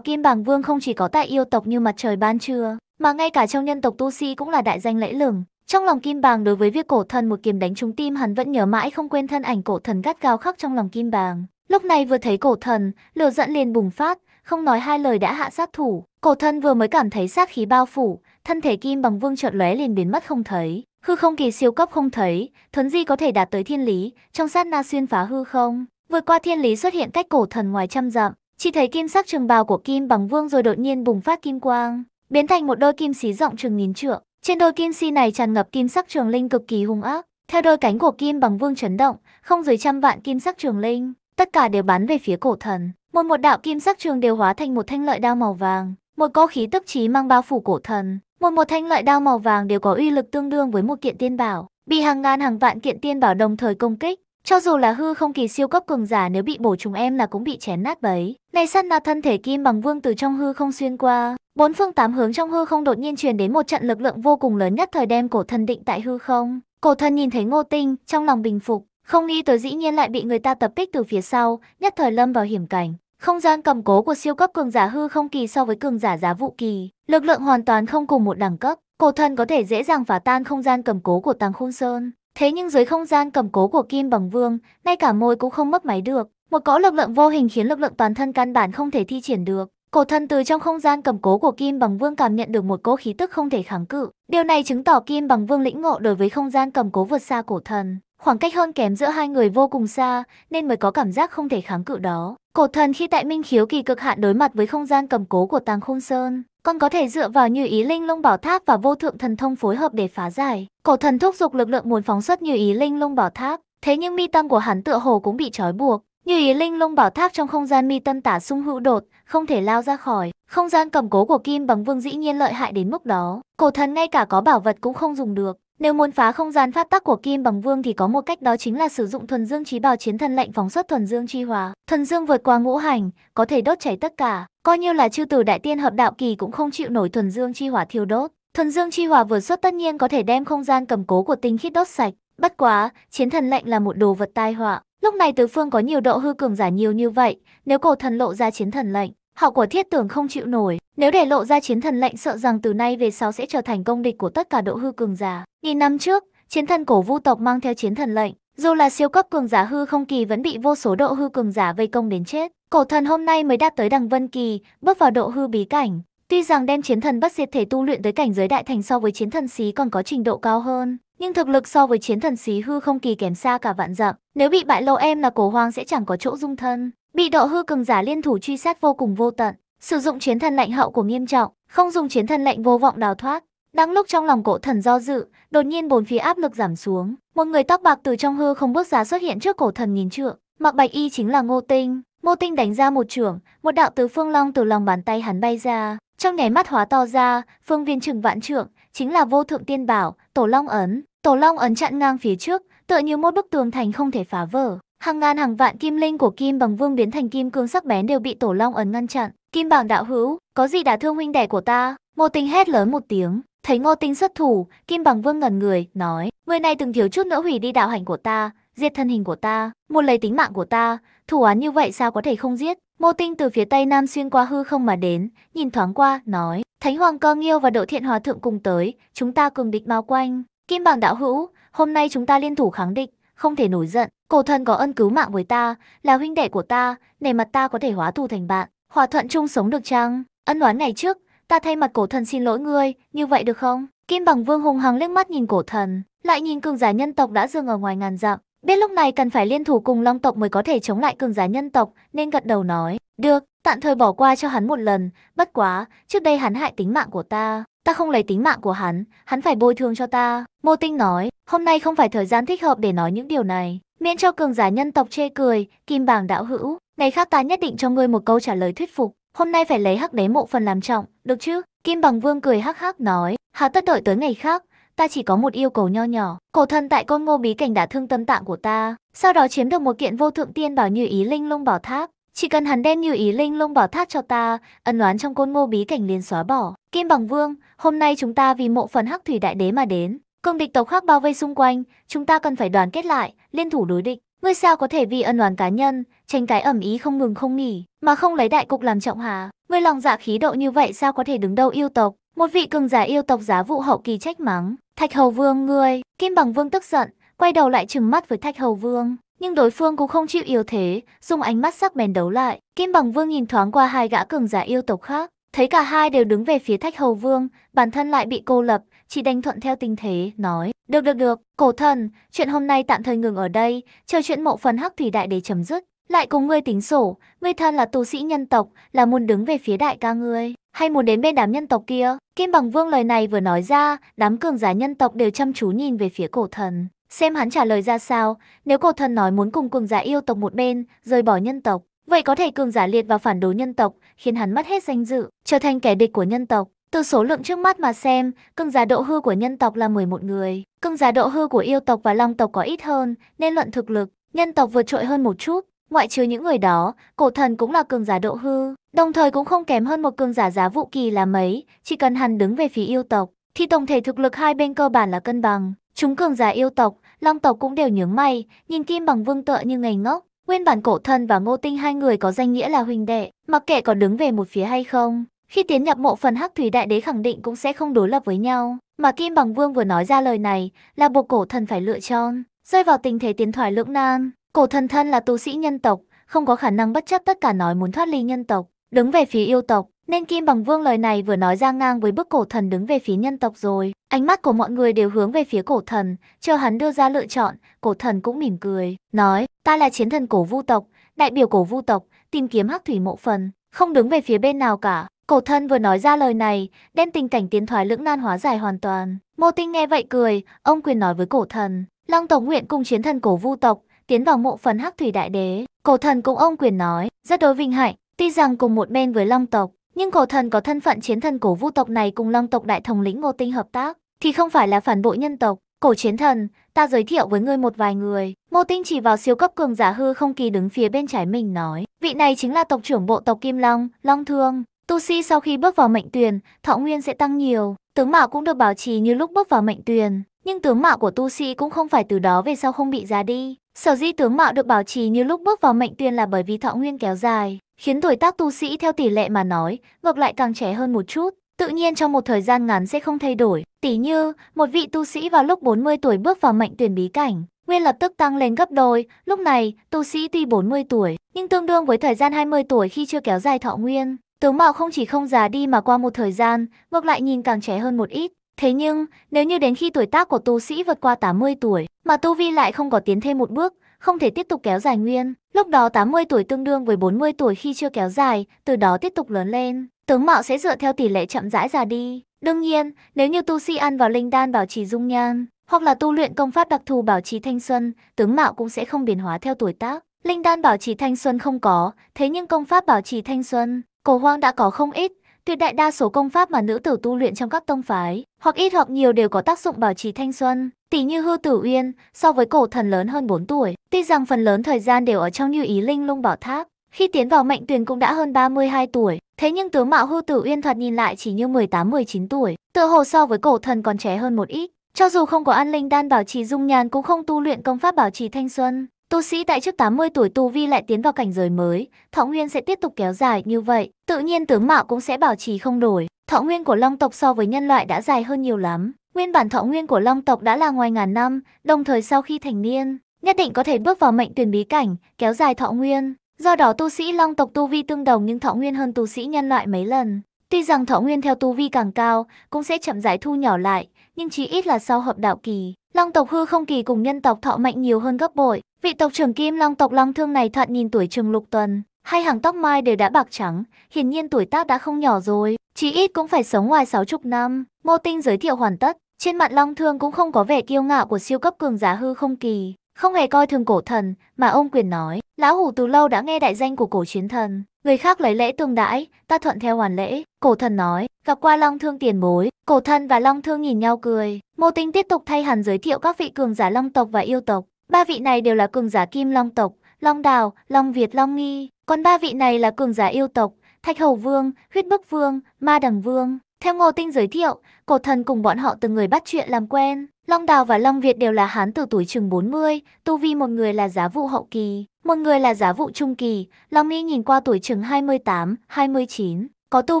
Kim Bàng Vương không chỉ có tại yêu tộc như mặt trời ban trưa, mà ngay cả trong nhân tộc tu sĩ cũng là đại danh lẫy lừng. Trong lòng Kim Bàng đối với việc cổ thần một kiếm đánh trúng tim hắn vẫn nhớ mãi không quên thân ảnh cổ thần gắt gao khắc trong lòng Kim Bàng. Lúc này vừa thấy cổ thần, lửa giận liền bùng phát, không nói hai lời đã hạ sát thủ. Cổ thần vừa mới cảm thấy sát khí bao phủ, thân thể Kim Bằng Vương chợt lóe liền biến mất không thấy. Hư không kỳ siêu cấp không thấy, thuấn di có thể đạt tới thiên lý, trong sát na xuyên phá hư không, vượt qua thiên lý xuất hiện cách cổ thần ngoài trăm dặm, chỉ thấy kim sắc trường bào của Kim Bằng Vương rồi đột nhiên bùng phát kim quang, biến thành một đôi kim xí rộng chừng nghìn trượng. Trên đôi kim xí này tràn ngập kim sắc trường linh cực kỳ hung ác. Theo đôi cánh của kim bằng vương chấn động, không dưới trăm vạn kim sắc trường linh, tất cả đều bắn về phía cổ thần. Một một đạo kim sắc trường đều hóa thành một thanh lợi đao màu vàng, một cỗ khí tức chí mang bao phủ cổ thần. Một một thanh lợi đao màu vàng đều có uy lực tương đương với một kiện tiên bảo, bị hàng ngàn hàng vạn kiện tiên bảo đồng thời công kích. Cho dù là hư không kỳ siêu cấp cường giả nếu bị bổ trùng em là cũng bị chém nát bấy. Này sát na thân thể kim bằng vương từ trong hư không xuyên qua, Bốn phương tám hướng trong hư không đột nhiên truyền đến một trận lực lượng vô cùng lớn nhất thời đem cổ thần định tại hư không. Cổ thần nhìn thấy Ngô Tinh, trong lòng bình phục, không nghĩ tới dĩ nhiên lại bị người ta tập kích từ phía sau, nhất thời lâm vào hiểm cảnh. Không gian cầm cố của siêu cấp cường giả hư không kỳ so với cường giả giá vũ kỳ, lực lượng hoàn toàn không cùng một đẳng cấp, cổ thần có thể dễ dàng phá tan không gian cầm cố của Tàng Khôn Sơn. Thế nhưng dưới không gian cầm cố của Kim Bằng Vương, ngay cả môi cũng không mất máy được, một cỗ lực lượng vô hình khiến lực lượng toàn thân căn bản không thể thi triển được, Cổ thần từ trong không gian cầm cố của Kim Bằng Vương cảm nhận được một cỗ khí tức không thể kháng cự. Điều này chứng tỏ Kim Bằng Vương lĩnh ngộ đối với không gian cầm cố vượt xa cổ thần. Khoảng cách hơn kém giữa hai người vô cùng xa, nên mới có cảm giác không thể kháng cự đó. Cổ thần khi tại minh khiếu kỳ cực hạn đối mặt với không gian cầm cố của Tàng Khôn Sơn, còn có thể dựa vào như ý linh lung bảo tháp và vô thượng thần thông phối hợp để phá giải. Cổ thần thúc giục lực lượng muốn phóng xuất như ý linh lung bảo tháp, thế nhưng mi tâm của hắn tựa hồ cũng bị trói buộc, như ý linh lung bảo tháp trong không gian mi tâm tả sung hữu đột, không thể lao ra khỏi. Không gian cầm cố của Kim Bằng Vương dĩ nhiên lợi hại đến mức đó. Cổ thần ngay cả có bảo vật cũng không dùng được. Nếu muốn phá không gian pháp tắc của Kim Bằng Vương thì có một cách đó chính là sử dụng thuần dương trí bào chiến thần lệnh phóng xuất thuần dương chi hóa. Thuần dương vượt qua ngũ hành, có thể đốt cháy tất cả, coi như là chư tử đại tiên hợp đạo kỳ cũng không chịu nổi thuần dương chi hỏa thiêu đốt. Thuần dương chi hỏa vừa xuất tất nhiên có thể đem không gian cầm cố của tinh khiết đốt sạch. Bất quá, chiến thần lệnh là một đồ vật tai họa, Lúc này tứ phương có nhiều độ hư cường giả nhiều như vậy, nếu cổ thần lộ ra chiến thần lệnh, họ của thiết tưởng không chịu nổi. Nếu để lộ ra chiến thần lệnh sợ rằng từ nay về sau sẽ trở thành công địch của tất cả độ hư cường giả. Nghìn năm trước, chiến thần cổ vu tộc mang theo chiến thần lệnh, dù là siêu cấp cường giả hư không kỳ vẫn bị vô số độ hư cường giả vây công đến chết. Cổ thần hôm nay mới đạt tới đằng vân kỳ, bước vào độ hư bí cảnh. Tuy rằng đem chiến thần bất diệt thể tu luyện tới cảnh giới đại thành so với chiến thần xí còn có trình độ cao hơn, nhưng thực lực so với chiến thần xí hư không kỳ kém xa cả vạn dặm nếu bị bại lộ em là cổ hoàng sẽ chẳng có chỗ dung thân bị độ hư cường giả liên thủ truy sát vô cùng vô tận sử dụng chiến thần lệnh hậu của nghiêm trọng không dùng chiến thần lệnh vô vọng đào thoát đang lúc trong lòng cổ thần do dự đột nhiên bốn phía áp lực giảm xuống một người tóc bạc từ trong hư không bước ra xuất hiện trước cổ thần nghìn trượng mặc bạch y chính là ngô tinh ngô tinh đánh ra một trưởng một đạo tứ phương long từ lòng bàn tay hắn bay ra trong nháy mắt hóa to ra phương viên chừng vạn trượng chính là vô thượng tiên bảo, tổ long ấn. Tổ long ấn chặn ngang phía trước, tựa như một bức tường thành không thể phá vỡ. Hàng ngàn hàng vạn kim linh của Kim Bằng Vương biến thành kim cương sắc bén đều bị tổ long ấn ngăn chặn. Kim bảng đạo hữu, có gì đã thương huynh đệ của ta? Ngô Tinh hét lớn một tiếng, thấy Ngô Tinh xuất thủ, Kim Bằng Vương ngẩn người, nói: "Người này từng thiếu chút nữa hủy đi đạo hành của ta, diệt thân hình của ta, một lấy tính mạng của ta, thủ án như vậy sao có thể không giết?" Mô Tinh từ phía Tây Nam xuyên qua hư không mà đến, nhìn thoáng qua, nói, Thánh Hoàng Cơ Nghiêu và Độ Thiện Hòa Thượng cùng tới, chúng ta cường địch bao quanh. Kim Bảng Đạo Hữu, hôm nay chúng ta liên thủ kháng địch, không thể nổi giận. Cổ thần có ân cứu mạng với ta, là huynh đệ của ta, nề mặt ta có thể hóa thù thành bạn, hòa thuận chung sống được chăng? Ân oán ngày trước, ta thay mặt cổ thần xin lỗi ngươi, như vậy được không? Kim Bằng Vương hùng hằng liếc mắt nhìn cổ thần, lại nhìn cường giả nhân tộc đã dừng ở ngoài ngàn dặm, Biết lúc này cần phải liên thủ cùng long tộc mới có thể chống lại cường giả nhân tộc, nên gật đầu nói, được, tạm thời bỏ qua cho hắn một lần, bất quá, trước đây hắn hại tính mạng của ta, ta không lấy tính mạng của hắn, hắn phải bồi thường cho ta. Mô Tinh nói, hôm nay không phải thời gian thích hợp để nói những điều này, miễn cho cường giả nhân tộc chê cười, kim bảng đạo hữu, ngày khác ta nhất định cho ngươi một câu trả lời thuyết phục, hôm nay phải lấy hắc đế mộ phần làm trọng, được chứ? Kim bằng vương cười hắc hắc nói, hà tất đợi tới ngày khác, ta chỉ có một yêu cầu nho nhỏ. Cổ thần tại con ngô bí cảnh đã thương tâm tạng của ta, sau đó chiếm được một kiện vô thượng tiên bảo như ý linh lung bảo tháp. Chỉ cần hắn đem như ý linh lung bảo tháp cho ta, ân oán trong côn ngô bí cảnh liền xóa bỏ. Kim Bằng Vương, hôm nay chúng ta vì mộ phần hắc thủy đại đế mà đến. cương địch tộc khác bao vây xung quanh, chúng ta cần phải đoàn kết lại, liên thủ đối địch. Ngươi sao có thể vì ân oán cá nhân, tranh cái ẩm ý không ngừng không nghỉ, mà không lấy đại cục làm trọng hà? Ngươi lòng dạ khí độ như vậy sao có thể đứng đầu yêu tộc? Một vị cường giả yêu tộc giá vụ hậu kỳ trách mắng. Thạch Hầu Vương ngươi, Kim Bằng Vương tức giận, quay đầu lại trừng mắt với Thạch Hầu Vương. Nhưng đối phương cũng không chịu yếu thế, dùng ánh mắt sắc bén đấu lại. Kim Bằng Vương nhìn thoáng qua hai gã cường giả yêu tộc khác, thấy cả hai đều đứng về phía Thạch Hầu Vương, bản thân lại bị cô lập, chỉ đành thuận theo tình thế, nói. Được được được, cổ thần, chuyện hôm nay tạm thời ngừng ở đây, chờ chuyện mộ phần hắc thủy đại để chấm dứt. Lại cùng ngươi tính sổ, ngươi thân là tu sĩ nhân tộc, là muốn đứng về phía đại ca ngươi hay muốn đến bên đám nhân tộc kia. Kim Bằng Vương lời này vừa nói ra, đám cường giả nhân tộc đều chăm chú nhìn về phía cổ thần. Xem hắn trả lời ra sao, nếu cổ thần nói muốn cùng cường giả yêu tộc một bên, rời bỏ nhân tộc, vậy có thể cường giả liệt vào phản đối nhân tộc, khiến hắn mất hết danh dự, trở thành kẻ địch của nhân tộc. Từ số lượng trước mắt mà xem, cường giả độ hư của nhân tộc là 11 người. cường giả độ hư của yêu tộc và long tộc có ít hơn, nên luận thực lực, nhân tộc vượt trội hơn một chút. Ngoại trừ những người đó, cổ thần cũng là cường giả độ hư, đồng thời cũng không kém hơn một cường giả giá vụ kỳ là mấy, chỉ cần hắn đứng về phía yêu tộc, thì tổng thể thực lực hai bên cơ bản là cân bằng. Chúng cường giả yêu tộc, long tộc cũng đều nhướng mày, nhìn kim bằng vương tựa như ngây ngốc. Nguyên bản cổ thần và ngô tinh hai người có danh nghĩa là huynh đệ, mặc kệ có đứng về một phía hay không. Khi tiến nhập mộ phần hắc thủy đại đế khẳng định cũng sẽ không đối lập với nhau. Mà Kim Bằng Vương vừa nói ra lời này là buộc cổ thần phải lựa chọn, rơi vào tình thế tiến thoái lưỡng nan. Cổ thần thân là tu sĩ nhân tộc, không có khả năng bất chấp tất cả nói muốn thoát ly nhân tộc, đứng về phía yêu tộc, nên Kim Bằng Vương lời này vừa nói ra ngang với bước cổ thần đứng về phía nhân tộc rồi. Ánh mắt của mọi người đều hướng về phía cổ thần, chờ hắn đưa ra lựa chọn, cổ thần cũng mỉm cười, nói, ta là chiến thần cổ vu tộc, đại biểu cổ vu tộc, tìm kiếm hắc thủy mộ phần, không đứng về phía bên nào cả. Cổ thân vừa nói ra lời này, đem tình cảnh tiến thoái lưỡng nan hóa giải hoàn toàn. Mô Tinh nghe vậy cười, ông quyền nói với cổ thần, Long tộc nguyện cùng chiến thần cổ vu tộc, tiến vào mộ phần hắc thủy đại đế. Cổ thần cũng ông quyền nói, rất đối vinh hạnh, tuy rằng cùng một bên với long tộc, nhưng cổ thần có thân phận chiến thần cổ vu tộc này cùng long tộc đại thống lĩnh Ngô Tinh hợp tác, thì không phải là phản bội nhân tộc. Cổ chiến thần, ta giới thiệu với ngươi một vài người. Ngô Tinh chỉ vào siêu cấp cường giả hư không kỳ đứng phía bên trái mình nói, vị này chính là tộc trưởng bộ tộc Kim Long, Long Thương. Tu si sau khi bước vào mệnh tuyền, thọ nguyên sẽ tăng nhiều, tướng mạo cũng được bảo trì như lúc bước vào mệnh tuyền. Nhưng tướng mạo của tu sĩ si cũng không phải từ đó về sau không bị ra đi, Sở dĩ tướng mạo được bảo trì như lúc bước vào mệnh tuyên là bởi vì thọ nguyên kéo dài, khiến tuổi tác tu sĩ theo tỷ lệ mà nói, ngược lại càng trẻ hơn một chút. Tự nhiên trong một thời gian ngắn sẽ không thay đổi, tỷ như một vị tu sĩ vào lúc 40 tuổi bước vào mệnh tuyển bí cảnh, nguyên lập tức tăng lên gấp đôi, lúc này tu sĩ tuy 40 tuổi, nhưng tương đương với thời gian 20 tuổi khi chưa kéo dài thọ nguyên. Tướng mạo không chỉ không già đi mà qua một thời gian, ngược lại nhìn càng trẻ hơn một ít. Thế nhưng, nếu như đến khi tuổi tác của tu sĩ vượt qua 80 tuổi, mà tu vi lại không có tiến thêm một bước, không thể tiếp tục kéo dài nguyên, lúc đó 80 tuổi tương đương với 40 tuổi khi chưa kéo dài, từ đó tiếp tục lớn lên, tướng mạo sẽ dựa theo tỷ lệ chậm rãi già đi. Đương nhiên, nếu như tu sĩ ăn vào linh đan bảo trì dung nhan, hoặc là tu luyện công pháp đặc thù bảo trì thanh xuân, tướng mạo cũng sẽ không biến hóa theo tuổi tác. Linh đan bảo trì thanh xuân không có, thế nhưng công pháp bảo trì thanh xuân, cổ hoang đã có không ít, Tuyệt đại đa số công pháp mà nữ tử tu luyện trong các tông phái, hoặc ít hoặc nhiều đều có tác dụng bảo trì thanh xuân, tỷ như hư tử uyên, so với cổ thần lớn hơn 4 tuổi, tuy rằng phần lớn thời gian đều ở trong như ý linh lung bảo tháp, khi tiến vào mệnh tuyển cũng đã hơn 32 tuổi, thế nhưng tướng mạo hư tử uyên thoạt nhìn lại chỉ như 18-19 tuổi, tựa hồ so với cổ thần còn trẻ hơn một ít. Cho dù không có an linh đan bảo trì dung nhàn, cũng không tu luyện công pháp bảo trì thanh xuân, Tu sĩ tại trước 80 tuổi tu vi lại tiến vào cảnh giới mới, thọ nguyên sẽ tiếp tục kéo dài như vậy, tự nhiên tướng mạo cũng sẽ bảo trì không đổi. Thọ nguyên của long tộc so với nhân loại đã dài hơn nhiều lắm. Nguyên bản thọ nguyên của long tộc đã là ngoài ngàn năm, đồng thời sau khi thành niên, nhất định có thể bước vào mệnh tuyển bí cảnh, kéo dài thọ nguyên. Do đó tu sĩ long tộc tu vi tương đồng nhưng thọ nguyên hơn tu sĩ nhân loại mấy lần. Tuy rằng thọ nguyên theo tu vi càng cao, cũng sẽ chậm rãi thu nhỏ lại, nhưng chí ít là sau hợp đạo kỳ, long tộc hư không kỳ cùng nhân tộc thọ mạnh nhiều hơn gấp bội. Vị tộc trưởng Kim Long tộc Long Thương này thoạt nhìn tuổi trừng lục tuần, hai hàng tóc mai đều đã bạc trắng, hiển nhiên tuổi tác đã không nhỏ rồi, chí ít cũng phải sống ngoài sáu chục năm. Mô Tinh giới thiệu hoàn tất, trên mặt Long Thương cũng không có vẻ kiêu ngạo của siêu cấp cường giả hư không kỳ, không hề coi thường cổ thần, mà ông quyền nói, lão hủ từ lâu đã nghe đại danh của cổ chiến thần, người khác lấy lễ tương đãi, ta thuận theo hoàn lễ, cổ thần nói, gặp qua Long Thương tiền bối, cổ thần và Long Thương nhìn nhau cười, Mô Tinh tiếp tục thay hẳn giới thiệu các vị cường giả Long tộc và yêu tộc. Ba vị này đều là cường giả Kim Long tộc, Long Đào, Long Việt, Long Nghi. Còn ba vị này là cường giả yêu tộc, Thạch Hầu Vương, Huyết Bức Vương, Ma Đằng Vương. Theo Ngô Tinh giới thiệu, cổ thần cùng bọn họ từng người bắt chuyện làm quen. Long Đào và Long Việt đều là hán từ tuổi chừng 40, tu vi một người là giá vụ hậu kỳ, một người là giá vụ trung kỳ. Long Nghi nhìn qua tuổi chừng 28, 29, có tu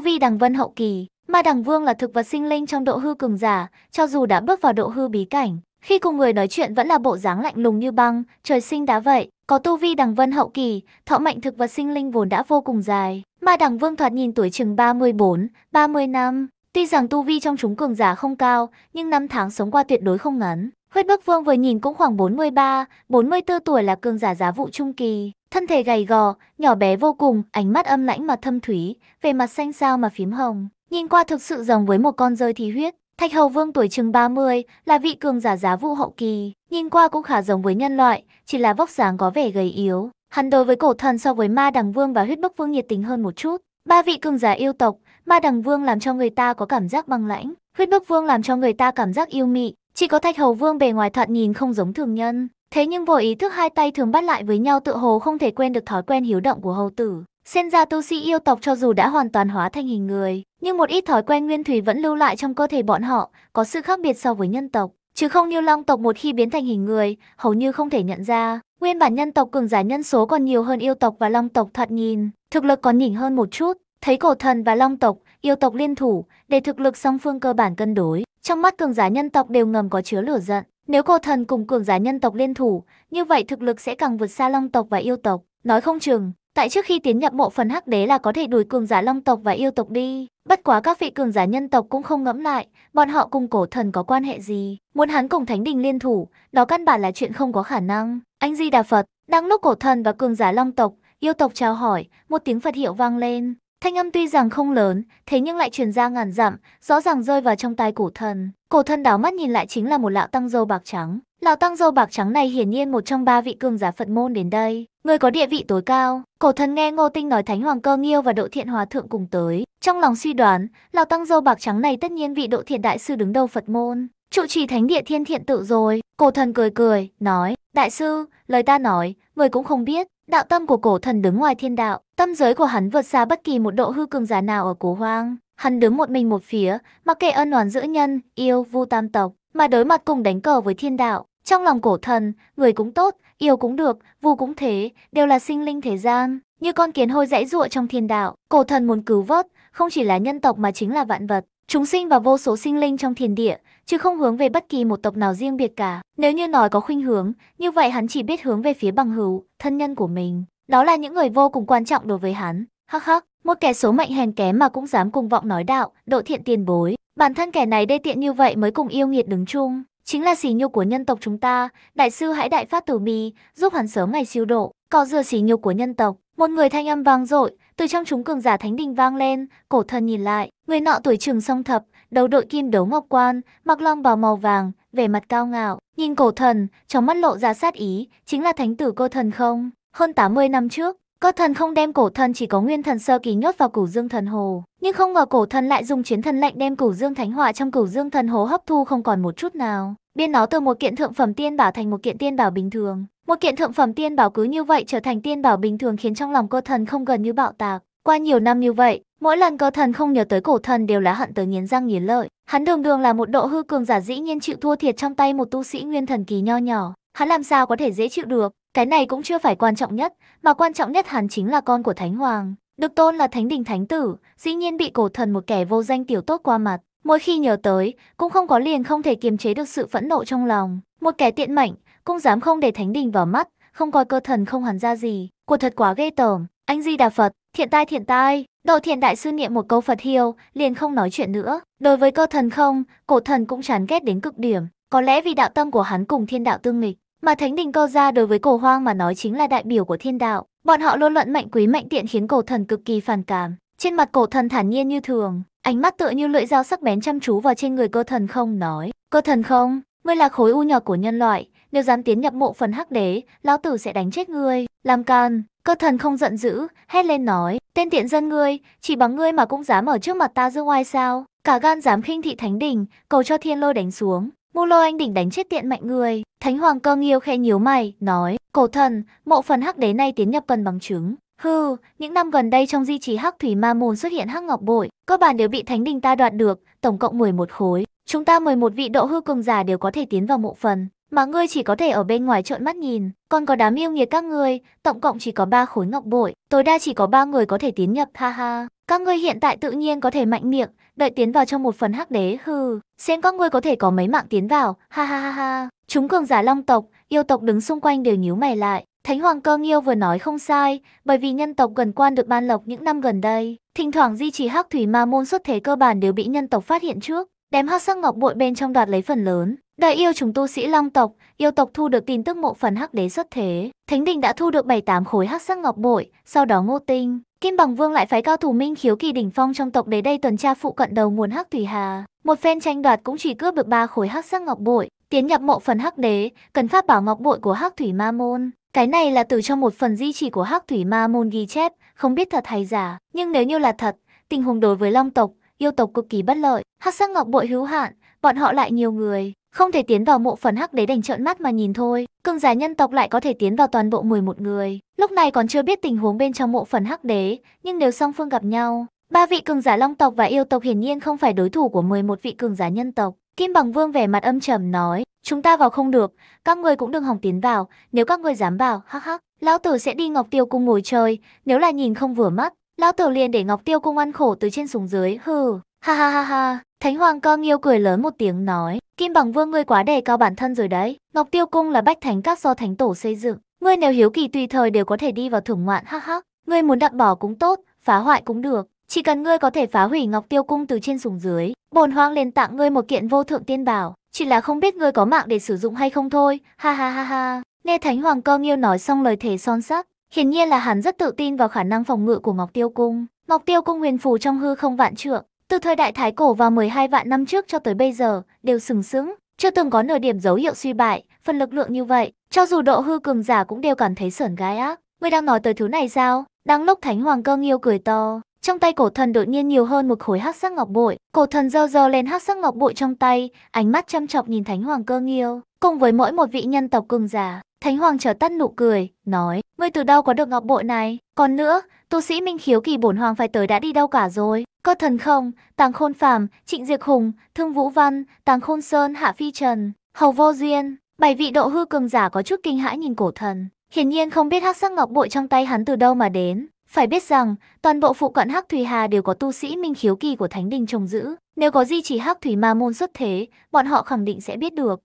vi đằng vân hậu kỳ. Ma Đằng Vương là thực vật sinh linh trong độ hư cường giả, cho dù đã bước vào độ hư bí cảnh, khi cùng người nói chuyện vẫn là bộ dáng lạnh lùng như băng, trời sinh đá vậy. Có tu vi đằng vân hậu kỳ, thọ mệnh thực vật sinh linh vốn đã vô cùng dài. Mà đằng vương thoạt nhìn tuổi chừng 34, 30 năm. Tuy rằng tu vi trong chúng cường giả không cao, nhưng năm tháng sống qua tuyệt đối không ngắn. Huyết Bắc Vương vừa nhìn cũng khoảng 43, 44 tuổi là cường giả giá vụ trung kỳ, thân thể gầy gò, nhỏ bé vô cùng, ánh mắt âm lãnh mà thâm thúy, về mặt xanh xao mà phím hồng, nhìn qua thực sự giống với một con rơi thì huyết. Thạch Hầu Vương tuổi chừng 30, là vị cường giả giá vũ hậu kỳ, nhìn qua cũng khá giống với nhân loại, chỉ là vóc dáng có vẻ gầy yếu. Hắn đối với cổ thần so với Ma Đằng Vương và Huyết Bốc Vương nhiệt tình hơn một chút. Ba vị cường giả yêu tộc, Ma Đằng Vương làm cho người ta có cảm giác băng lãnh, Huyết Bốc Vương làm cho người ta cảm giác yêu mị, chỉ có Thạch Hầu Vương bề ngoài thoạt nhìn không giống thường nhân. Thế nhưng vô ý thức hai tay thường bắt lại với nhau tựa hồ không thể quên được thói quen hiếu động của hầu tử. Xen ra tu sĩ yêu tộc cho dù đã hoàn toàn hóa thành hình người, nhưng một ít thói quen nguyên thủy vẫn lưu lại trong cơ thể bọn họ, có sự khác biệt so với nhân tộc. Chứ không như long tộc một khi biến thành hình người, hầu như không thể nhận ra. Nguyên bản nhân tộc cường giả nhân số còn nhiều hơn yêu tộc và long tộc thoạt nhìn, thực lực còn nhỉnh hơn một chút. Thấy cổ thần và long tộc, yêu tộc liên thủ, để thực lực song phương cơ bản cân đối. Trong mắt cường giả nhân tộc đều ngầm có chứa lửa giận. Nếu cổ thần cùng cường giả nhân tộc liên thủ, như vậy thực lực sẽ càng vượt xa long tộc và yêu tộc. Nói không chừng, Tại trước khi tiến nhập mộ phần hắc đế là có thể đuổi cường giả long tộc và yêu tộc đi. Bất quá các vị cường giả nhân tộc cũng không ngẫm lại, bọn họ cùng cổ thần có quan hệ gì. Muốn hắn cùng thánh đình liên thủ, đó căn bản là chuyện không có khả năng. Anh Di Đà Phật, đang lúc cổ thần và cường giả long tộc, yêu tộc chào hỏi, một tiếng Phật hiệu vang lên. Thanh âm tuy rằng không lớn, thế nhưng lại truyền ra ngàn dặm, rõ ràng rơi vào trong tai cổ thần. Cổ thần đảo mắt nhìn lại chính là một lão tăng dâu bạc trắng, Lão tăng dâu bạc trắng này hiển nhiên một trong ba vị cường giả Phật môn đến đây. Người có địa vị tối cao, cổ thần nghe Ngô Tinh nói Thánh Hoàng Cơ Nghiêu và Độ Thiện Hòa Thượng cùng tới. Trong lòng suy đoán, Lão tăng dâu bạc trắng này tất nhiên vị Độ Thiện Đại Sư đứng đầu Phật môn. Trụ trì Thánh Địa Thiên Thiện Tự rồi, cổ thần cười cười, nói, Đại Sư, lời ta nói, người cũng không biết, đạo tâm của cổ thần đứng ngoài thiên đạo, tâm giới của hắn vượt xa bất kỳ một độ hư cường giả nào ở cố hoang. Hắn đứng một mình một phía, mặc kệ ân oán giữa nhân, yêu, vu tam tộc, mà đối mặt cùng đánh cờ với thiên đạo, trong lòng cổ thần, người cũng tốt, yêu cũng được, vu cũng thế, đều là sinh linh thế gian, như con kiến hôi dãy ruộng trong thiên đạo. Cổ thần muốn cứu vớt, không chỉ là nhân tộc mà chính là vạn vật, chúng sinh và vô số sinh linh trong thiên địa, chứ không hướng về bất kỳ một tộc nào riêng biệt cả. Nếu như nói có khuynh hướng, như vậy hắn chỉ biết hướng về phía bằng hữu, thân nhân của mình. Đó là những người vô cùng quan trọng đối với hắn. Hắc hắc, một kẻ số mệnh hèn kém mà cũng dám cùng vọng nói đạo, độ thiện tiền bối. Bản thân kẻ này đê tiện như vậy mới cùng yêu nghiệt đứng chung. Chính là xỉ nhục của nhân tộc chúng ta, đại sư hãy đại phát tử bi, giúp hắn sớm ngày siêu độ, cọ rửa xỉ nhục của nhân tộc. Một người thanh âm vang dội, từ trong chúng cường giả thánh đình vang lên, cổ thần nhìn lại, người nọ tuổi trường song thập, đầu đội kim đấu ngọc quan, mặc long bào màu vàng, vẻ mặt cao ngạo, nhìn cổ thần, trong mắt lộ ra sát ý, chính là thánh tử cô thần không? Hơn 80 năm trước, cô thần không đem cổ thần chỉ có nguyên thần sơ kỳ nhốt vào cửu dương thần hồ, nhưng không ngờ cổ thần lại dùng chiến thần lệnh đem cửu dương thánh hỏa trong cửu dương thần hồ hấp thu không còn một chút nào. Biến nó từ một kiện thượng phẩm tiên bảo thành một kiện tiên bảo bình thường. Một kiện thượng phẩm tiên bảo cứ như vậy trở thành tiên bảo bình thường khiến trong lòng cơ thần không gần như bạo tạc. Qua nhiều năm như vậy, mỗi lần cơ thần không nhớ tới cổ thần đều là hận tới nghiến răng nghiến lợi. Hắn đường đường là một độ hư cường giả dĩ nhiên chịu thua thiệt trong tay một tu sĩ nguyên thần kỳ nho nhỏ. Hắn làm sao có thể dễ chịu được, cái này cũng chưa phải quan trọng nhất, mà quan trọng nhất hắn chính là con của Thánh Hoàng. Được tôn là thánh đình thánh tử, dĩ nhiên bị cổ thần một kẻ vô danh tiểu tốt qua mặt. Mỗi khi nhớ tới, cũng không có liền không thể kiềm chế được sự phẫn nộ trong lòng. Một kẻ tiện mảnh, cũng dám không để thánh đình vào mắt, không coi cơ thần không hắn ra gì. Cuộc thật quá ghê tởm. Anh Di Đà Phật, thiện tai thiện tai. Độ thiện đại sư niệm một câu Phật hiêu, liền không nói chuyện nữa. Đối với cơ thần không, cổ thần cũng chán ghét đến cực điểm. Có lẽ vì đạo tâm của hắn cùng thiên đạo tương nghịch, mà thánh đình cơ ra đối với cổ hoang mà nói chính là đại biểu của thiên đạo. Bọn họ luôn luận mạnh quý mạnh tiện khiến cổ thần cực kỳ phản cảm. Trên mặt cổ thần thản nhiên như thường, ánh mắt tựa như lưỡi dao sắc bén chăm chú vào trên người cơ thần không nói. Cơ thần không, ngươi là khối u nhỏ của nhân loại, nếu dám tiến nhập mộ phần hắc đế, lão tử sẽ đánh chết ngươi. Làm can, cơ thần không giận dữ, hét lên nói, tên tiện dân ngươi, chỉ bằng ngươi mà cũng dám ở trước mặt ta dương oai sao. Cả gan dám khinh thị thánh đình, cầu cho thiên lôi đánh xuống. Ngu lôi anh đỉnh đánh chết tiện mạnh người. Thánh hoàng cơ nghiêu khe nhíu mày, nói, cổ thần, mộ phần hắc đế này tiến nhập cần bằng chứng. Hừ, những năm gần đây trong di trì hắc thủy ma môn xuất hiện hắc ngọc bội, cơ bản đều bị thánh đình ta đoạt được, tổng cộng 11 khối. Chúng ta 11 vị độ hư cường giả đều có thể tiến vào mộ phần, mà ngươi chỉ có thể ở bên ngoài trộn mắt nhìn. Còn có đám yêu nghiệt các ngươi, tổng cộng chỉ có 3 khối ngọc bội, tối đa chỉ có 3 người có thể tiến nhập, ha ha. Các ngươi hiện tại tự nhiên có thể mạnh miệng, đợi tiến vào trong một phần hắc đế hừ, xem các ngươi có thể có mấy mạng tiến vào, ha ha ha ha. Chúng cường giả long tộc, yêu tộc đứng xung quanh đều nhíu mày lại. Thánh Hoàng Cơ Nghiêu vừa nói không sai, bởi vì nhân tộc gần quan được ban lộc những năm gần đây, thỉnh thoảng di trì hắc thủy ma môn xuất thế cơ bản đều bị nhân tộc phát hiện trước, đem hắc sắc ngọc bội bên trong đoạt lấy phần lớn. Đại yêu chúng tu sĩ long tộc, yêu tộc thu được tin tức mộ phần hắc đế xuất thế, Thánh Đình đã thu được bảy tám khối hắc sắc ngọc bội, sau đó Ngô Tinh, Kim Bằng Vương lại phái cao thủ minh khiếu kỳ đỉnh phong trong tộc đến đây tuần tra phụ cận đầu nguồn Hắc Thủy Hà. Một phen tranh đoạt cũng chỉ cướp được ba khối hắc sắc ngọc bội, tiến nhập mộ phần hắc đế, cần pháp bảo ngọc bội của Hắc Thủy Ma Môn. Cái này là từ trong một phần di chỉ của Hắc Thủy Ma Môn ghi chép, không biết thật hay giả, nhưng nếu như là thật, tình huống đối với Long tộc, yêu tộc cực kỳ bất lợi. Hắc sắc ngọc bội hữu hạn, bọn họ lại nhiều người, không thể tiến vào mộ phần hắc đế đành trợn mắt mà nhìn thôi, cường giả nhân tộc lại có thể tiến vào toàn bộ 11 người. Lúc này còn chưa biết tình huống bên trong mộ phần hắc đế, nhưng nếu song phương gặp nhau, ba vị cường giả long tộc và yêu tộc hiển nhiên không phải đối thủ của 11 vị cường giả nhân tộc. Kim Bằng Vương vẻ mặt âm trầm nói, chúng ta vào không được, các người cũng đừng hòng tiến vào, nếu các người dám vào, hắc hắc, lão tử sẽ đi Ngọc Tiêu cung ngồi chơi, nếu là nhìn không vừa mắt, lão tử liền để Ngọc Tiêu cung ăn khổ từ trên xuống dưới, hừ, ha ha ha ha, Thánh Hoàng Cơ nghiêu cười lớn một tiếng nói, Kim Bằng Vương ngươi quá đề cao bản thân rồi đấy, Ngọc Tiêu Cung là bách thánh các do thánh tổ xây dựng, ngươi nếu hiếu kỳ tùy thời đều có thể đi vào thưởng ngoạn hắc hắc, ngươi muốn đặt bỏ cũng tốt, phá hoại cũng được, chỉ cần ngươi có thể phá hủy Ngọc Tiêu Cung từ trên xuống dưới, bổn hoang liền tặng ngươi một kiện vô thượng tiên bảo, chỉ là không biết ngươi có mạng để sử dụng hay không thôi, ha ha ha ha. Nghe Thánh Hoàng Cơ Nghiêu nói xong lời thề son sắc, hiển nhiên là hắn rất tự tin vào khả năng phòng ngự của Ngọc Tiêu Cung. Ngọc Tiêu Cung huyền phù trong hư không vạn trượng, từ thời đại Thái Cổ vào 12 vạn năm trước cho tới bây giờ, đều sừng sững, chưa từng có nửa điểm dấu hiệu suy bại, phần lực lượng như vậy, cho dù độ hư cường giả cũng đều cảm thấy sởn gái ác. Ngươi đang nói tới thứ này sao? Đang lúc Thánh Hoàng Cơ Nghiêu cười to, trong tay cổ thần đột nhiên nhiều hơn một khối hắc sắc ngọc bội, cổ thần giơ giơ lên hắc sắc ngọc bội trong tay, ánh mắt chăm chọc nhìn Thánh Hoàng Cơ Nghiêu, cùng với mỗi một vị nhân tộc cường giả, Thánh Hoàng trở tắt nụ cười, nói: "Ngươi từ đâu có được ngọc bội này? Còn nữa, tu sĩ Minh Khiếu kỳ bổn hoàng phải tới đã đi đâu cả rồi. Cơ thần không, Tàng Khôn Phàm, Trịnh Diệt Hùng, Thương Vũ Văn, Tàng Khôn Sơn, Hạ Phi Trần, Hầu Vô Duyên. Bảy vị độ hư cường giả có chút kinh hãi nhìn cổ thần. Hiển nhiên không biết hắc sắc ngọc bội trong tay hắn từ đâu mà đến. Phải biết rằng, toàn bộ phụ cận Hắc Thủy Hà đều có tu sĩ Minh Khiếu Kỳ của Thánh Đình trông giữ. Nếu có di chỉ Hắc Thủy Ma Môn xuất thế, bọn họ khẳng định sẽ biết được.